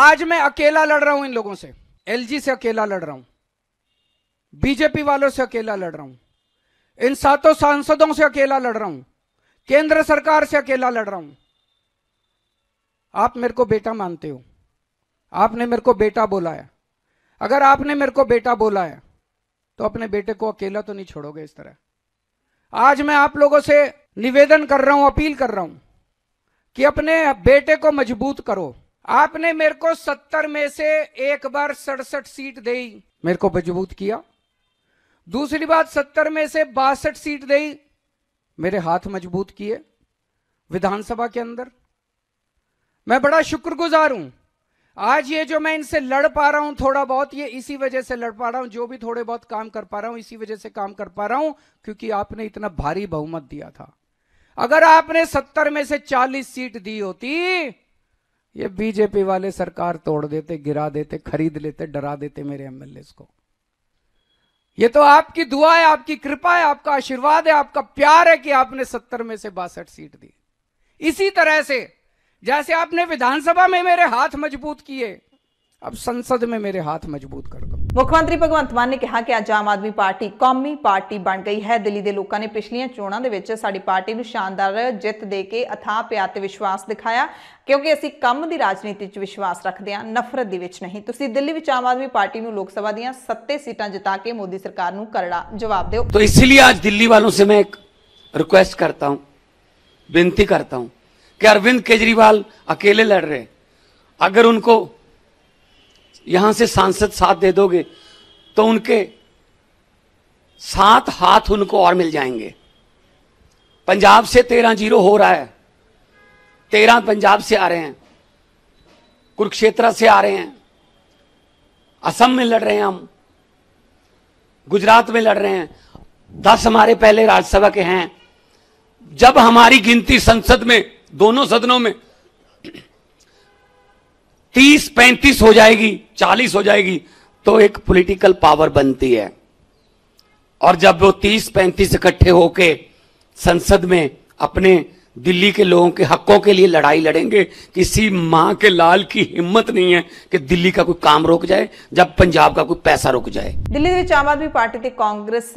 आज मैं अकेला लड़ रहा हूं इन लोगों से जी से अकेला लड़ रहा हूं बीजेपी वालों से अकेला लड़ रहा हूं इन सातों सांसदों से अकेला लड़ रहा हूं केंद्र सरकार से अकेला लड़ रहा हूं आप मेरे को बेटा मानते हो आपने मेरे को बेटा बोला है अगर आपने मेरे को बेटा बोला है तो अपने बेटे को अकेला तो नहीं छोड़ोगे इस तरह आज मैं आप लोगों से निवेदन कर रहा हूं अपील कर रहा हूं कि अपने बेटे को मजबूत करो आपने मेरे को सत्तर में से एक बार सड़सठ सीट दी मेरे को मजबूत किया दूसरी बात सत्तर में से बासठ सीट दी मेरे हाथ मजबूत किए विधानसभा के अंदर मैं बड़ा शुक्रगुजार हूं आज ये जो मैं इनसे लड़ पा रहा हूं थोड़ा बहुत ये इसी वजह से लड़ पा रहा हूं जो भी थोड़े बहुत काम कर पा रहा हूं इसी वजह से काम कर पा रहा हूं क्योंकि आपने इतना भारी बहुमत दिया था अगर आपने सत्तर में से चालीस सीट दी होती ये बीजेपी वाले सरकार तोड़ देते गिरा देते खरीद लेते डरा देते मेरे एमएलए को ये तो आपकी दुआ है आपकी कृपा है आपका आशीर्वाद है आपका प्यार है कि आपने सत्तर में से बासठ सीट दी इसी तरह से जैसे आपने विधानसभा में मेरे हाथ मजबूत किए अब संसद में मेरे हाथ मजबूत कर दो ਮੁੱਖ ਮੰਤਰੀ ਭਗਵੰਤ ਮਾਨ ਨੇ ਕਿਹਾ ਕਿ ਅੱਜ ਆਮ ਆਦਮੀ
ਪਾਰਟੀ ਕੌਮੀ ਪਾਰਟੀ ਬਣ ਗਈ ਹੈ ਦਿੱਲੀ ਦੇ ਲੋਕਾਂ ਨੇ ਪਿਛਲੀਆਂ ਚੋਣਾਂ ਦੇ ਵਿੱਚ ਸਾਡੀ ਪਾਰਟੀ ਨੂੰ ਸ਼ਾਨਦਾਰ ਜਿੱਤ ਦੇ ਕੇ ਅਥਾਹ ਪਿਆਰ ਤੇ ਵਿਸ਼ਵਾਸ ਦਿਖਾਇਆ ਕਿਉਂਕਿ ਅਸੀਂ ਕੰਮ ਦੀ ਰਾਜਨੀਤੀ 'ਚ ਵਿਸ਼ਵਾਸ ਰੱਖਦੇ ਹਾਂ ਨਫ਼ਰਤ ਦੇ ਵਿੱਚ ਨਹੀਂ ਤੁਸੀਂ ਦਿੱਲੀ ਵਿੱਚ ਆਮ ਆਦਮੀ ਪਾਰਟੀ ਨੂੰ ਲੋਕ ਸਭਾ ਦੀਆਂ 7 ਸੀਟਾਂ ਜਿਤਾ ਕੇ ਮੋਦੀ ਸਰਕਾਰ ਨੂੰ ਕਰੜਾ ਜਵਾਬ ਦਿਓ तो
ਲਈ आज ਦਿੱਲੀ ਵਾਲੋਂ ਸੇ ਮੈਂ ਇੱਕ ਰਿਕੁਐਸਟ ਕਰਤਾ ਹੂੰ ਬੇਨਤੀ ਕਰਤਾ ਹੂੰ कि अरविंद केजरीवाल अकेले लड़ रहे अगर उनको यहां से सांसद साथ दे दोगे तो उनके सात हाथ उनको और मिल जाएंगे पंजाब से तेरह जीरो हो रहा है तेरह पंजाब से आ रहे हैं कुरुक्षेत्र से आ रहे हैं असम में लड़ रहे हैं हम गुजरात में लड़ रहे हैं दस हमारे पहले राज्यसभा के हैं जब हमारी गिनती संसद में दोनों सदनों में तीस पैंतीस हो जाएगी चालीस हो जाएगी तो एक पॉलिटिकल पावर बनती है और जब वो तीस पैंतीस इकट्ठे होके संसद में अपने दिल्ली के लोगों के हकों के लिए लड़ाई लड़ेंगे किसी माँ के लाल की हिम्मत नहीं है कि दिल्ली का कोई काम रुक जाए जब पंजाब का कोई पैसा रुक जाए
दिल्ली ਦੇ ਵਿੱਚ ਆਮ ਆਦਮੀ ਪਾਰਟੀ ਤੇ ਕਾਂਗਰਸ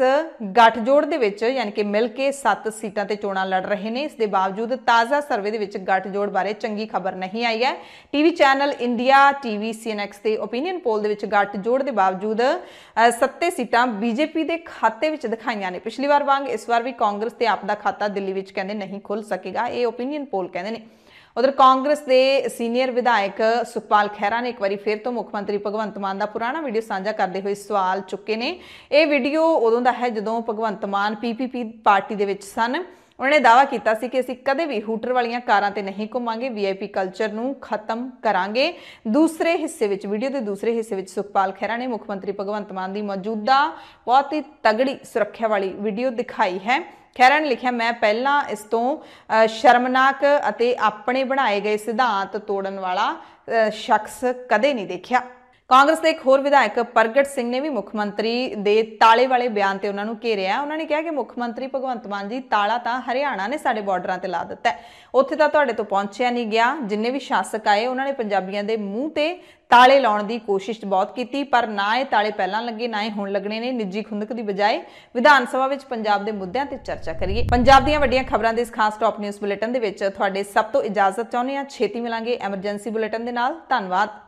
ਗੱਠਜੋੜ ਦੇ ਵਿੱਚ ਯਾਨੀ ਕਿ ਮਿਲ ਕੇ 7 ਸੀਟਾਂ ਤੇ ਚੋਣਾਂ ਲੜ ਰਹੇ ਨੇ ਇਸ ਦੇ ਬਾਵਜੂਦ ਤਾਜ਼ਾ ਸਰਵੇ ਦੇ ਵਿੱਚ ਗੱਠਜੋੜ ਬਾਰੇ ਚੰਗੀ ਖਬਰ ਨਹੀਂ ਆਈ ਹੈ TV channel India TV CNX ਤੇ ਓਪੀਨੀਅਨ ਪੋਲ ਦੇ ਵਿੱਚ ਗੱਠਜੋੜ ਦੇ ਬਾਵਜੂਦ ਸੱਤੇ ਸੀਟਾਂ ਬੀਜੇਪੀ ਦੇ ਖਾਤੇ ਵਿੱਚ ਦਿਖਾਈਆਂ ਨੇ ਪਿਛਲੀ ਵਾਰ ਵਾਂਗ ਇਸ ਵਾਰ ਵੀ ਕਾਂਗਰਸ ਤੇ ਆਪ ਦਾ ਖਾਤਾ ਦਿੱਲੀ ਵਿੱਚ ਕਹਿੰਦੇ ਨਹੀਂ ਖੁੱਲ ਸਕੇ ਸਕੇਗਾ ਇਹ ਓਪੀਨੀਅਨ ਪੋਲ ਕਹਿੰਦੇ ਨੇ ਉਧਰ ਕਾਂਗਰਸ ਦੇ ਸੀਨੀਅਰ ਵਿਧਾਇਕ ਸੁਖਪਾਲ ਖਹਿਰਾ ਨੇ ਇੱਕ ਵਾਰੀ ਫਿਰ ਤੋਂ ਮੁੱਖ ਮੰਤਰੀ ਭਗਵੰਤ ਮਾਨ ਦਾ ਪੁਰਾਣਾ ਵੀਡੀਓ ਸਾਂਝਾ ਕਰਦੇ ਹੋਏ ਸਵਾਲ ਚੁੱਕੇ ਨੇ ਇਹ ਵੀਡੀਓ ਉਦੋਂ ਦਾ ਹੈ ਜਦੋਂ ਭਗਵੰਤ ਮਾਨ ਪੀਪੀਪੀ ਪਾਰਟੀ ਦੇ ਵਿੱਚ ਸਨ ਉਹਨਾਂ ਨੇ ਦਾਵਾ ਕੀਤਾ ਸੀ ਕਿ ਅਸੀਂ ਕਦੇ ਵੀ ਹੂਟਰ ਵਾਲੀਆਂ ਕਾਰਾਂ ਤੇ ਨਹੀਂ ਘੁੰਮਾਂਗੇ ਵੀਆਈਪੀ ਕਲਚਰ ਨੂੰ ਖਤਮ ਕਰਾਂਗੇ ਦੂਸਰੇ ਹਿੱਸੇ ਵਿੱਚ ਵੀਡੀਓ ਦੇ ਦੂਸਰੇ ਹਿੱਸੇ ਵਿੱਚ ਸੁਖਪਾਲ ਖਹਿਰਾ ਨੇ ਮੁੱਖ ਮੰਤਰੀ ਭਗਵੰਤ ਮਾਨ ਦੀ ਮੌਜੂਦਾ ਬਹੁਤ ਹੀ ਤਗੜੀ ਸੁਰੱਖਿਆ ਵਾਲੀ ਵੀਡੀਓ ਦਿਖਾਈ ਹੈ ਖੈਰਨ ਲਿਖਿਆ ਮੈਂ ਪਹਿਲਾਂ ਇਸ ਤੋਂ ਸ਼ਰਮਨਾਕ ਅਤੇ ਆਪਣੇ ਬਣਾਏ ਗਏ ਸਿਧਾਂਤ ਤੋੜਨ ਵਾਲਾ ਸ਼ਖਸ ਕਦੇ ਨਹੀਂ ਦੇਖਿਆ ਕਾਂਗਰਸ ਦੇ ਇੱਕ ਹੋਰ ਵਿਧਾਇਕ ਪ੍ਰਗਟ ਸਿੰਘ ਨੇ ਵੀ ਮੁੱਖ ਮੰਤਰੀ ਦੇ ਤਾਲੇ ਵਾਲੇ ਬਿਆਨ ਤੇ ਉਹਨਾਂ ਨੂੰ ਘੇਰਿਆ ਉਹਨਾਂ ਨੇ ਕਿਹਾ ਕਿ ਮੁੱਖ ਮੰਤਰੀ ਭਗਵੰਤ ਮਾਨ ਜੀ ਤਾਲਾ ਤਾਂ ਹਰਿਆਣਾ ਨੇ ਸਾਡੇ ਬਾਰਡਰਾਂ ਤੇ ਲਾ ਦਿੱਤਾ ਉੱਥੇ ਤਾਂ ਤੁਹਾਡੇ ਤੋਂ ਪਹੁੰਚਿਆ ਨਹੀਂ ਗਿਆ ਜਿੰਨੇ ਵੀ ਸ਼ਾਸਕ ਆਏ ਉਹਨਾਂ ਨੇ ਪੰਜਾਬੀਆਂ ਦੇ ਮੂੰਹ ਤੇ ਤਾਲੇ ਲਾਉਣ ਦੀ ਕੋਸ਼ਿਸ਼ ਬਹੁਤ ਕੀਤੀ ਪਰ ਨਾ ਇਹ ਤਾਲੇ ਪਹਿਲਾਂ ਲੱਗੇ ਨਾ ਇਹ ਹੁਣ ਲੱਗਣੇ ਨੇ ਨਿੱਜੀ ਖੁੰਦਕ ਦੀ ਬਜਾਏ ਵਿਧਾਨ ਸਭਾ ਵਿੱਚ ਪੰਜਾਬ ਦੇ ਮੁੱਦਿਆਂ ਤੇ ਚਰਚਾ ਕਰੀਏ ਪੰਜਾਬ ਦੀਆਂ ਵੱਡੀਆਂ ਖਬਰਾਂ ਦੇ ਇਸ ਖਾਸ ਟੌਪ ਨਿਊਜ਼ ਬੁਲੇਟਿਨ ਦੇ ਵਿੱਚ ਤੁਹਾਡੇ ਸਭ ਤੋਂ ਇਜਾਜ਼ਤ ਚਾਹੁੰਦੇ ਹਾਂ ਛੇਤੀ ਮਿਲਾਂਗੇ ਐਮਰਜੈਂਸੀ ਬੁਲੇਟਿਨ ਦੇ ਨਾਲ ਧੰਨਵਾਦ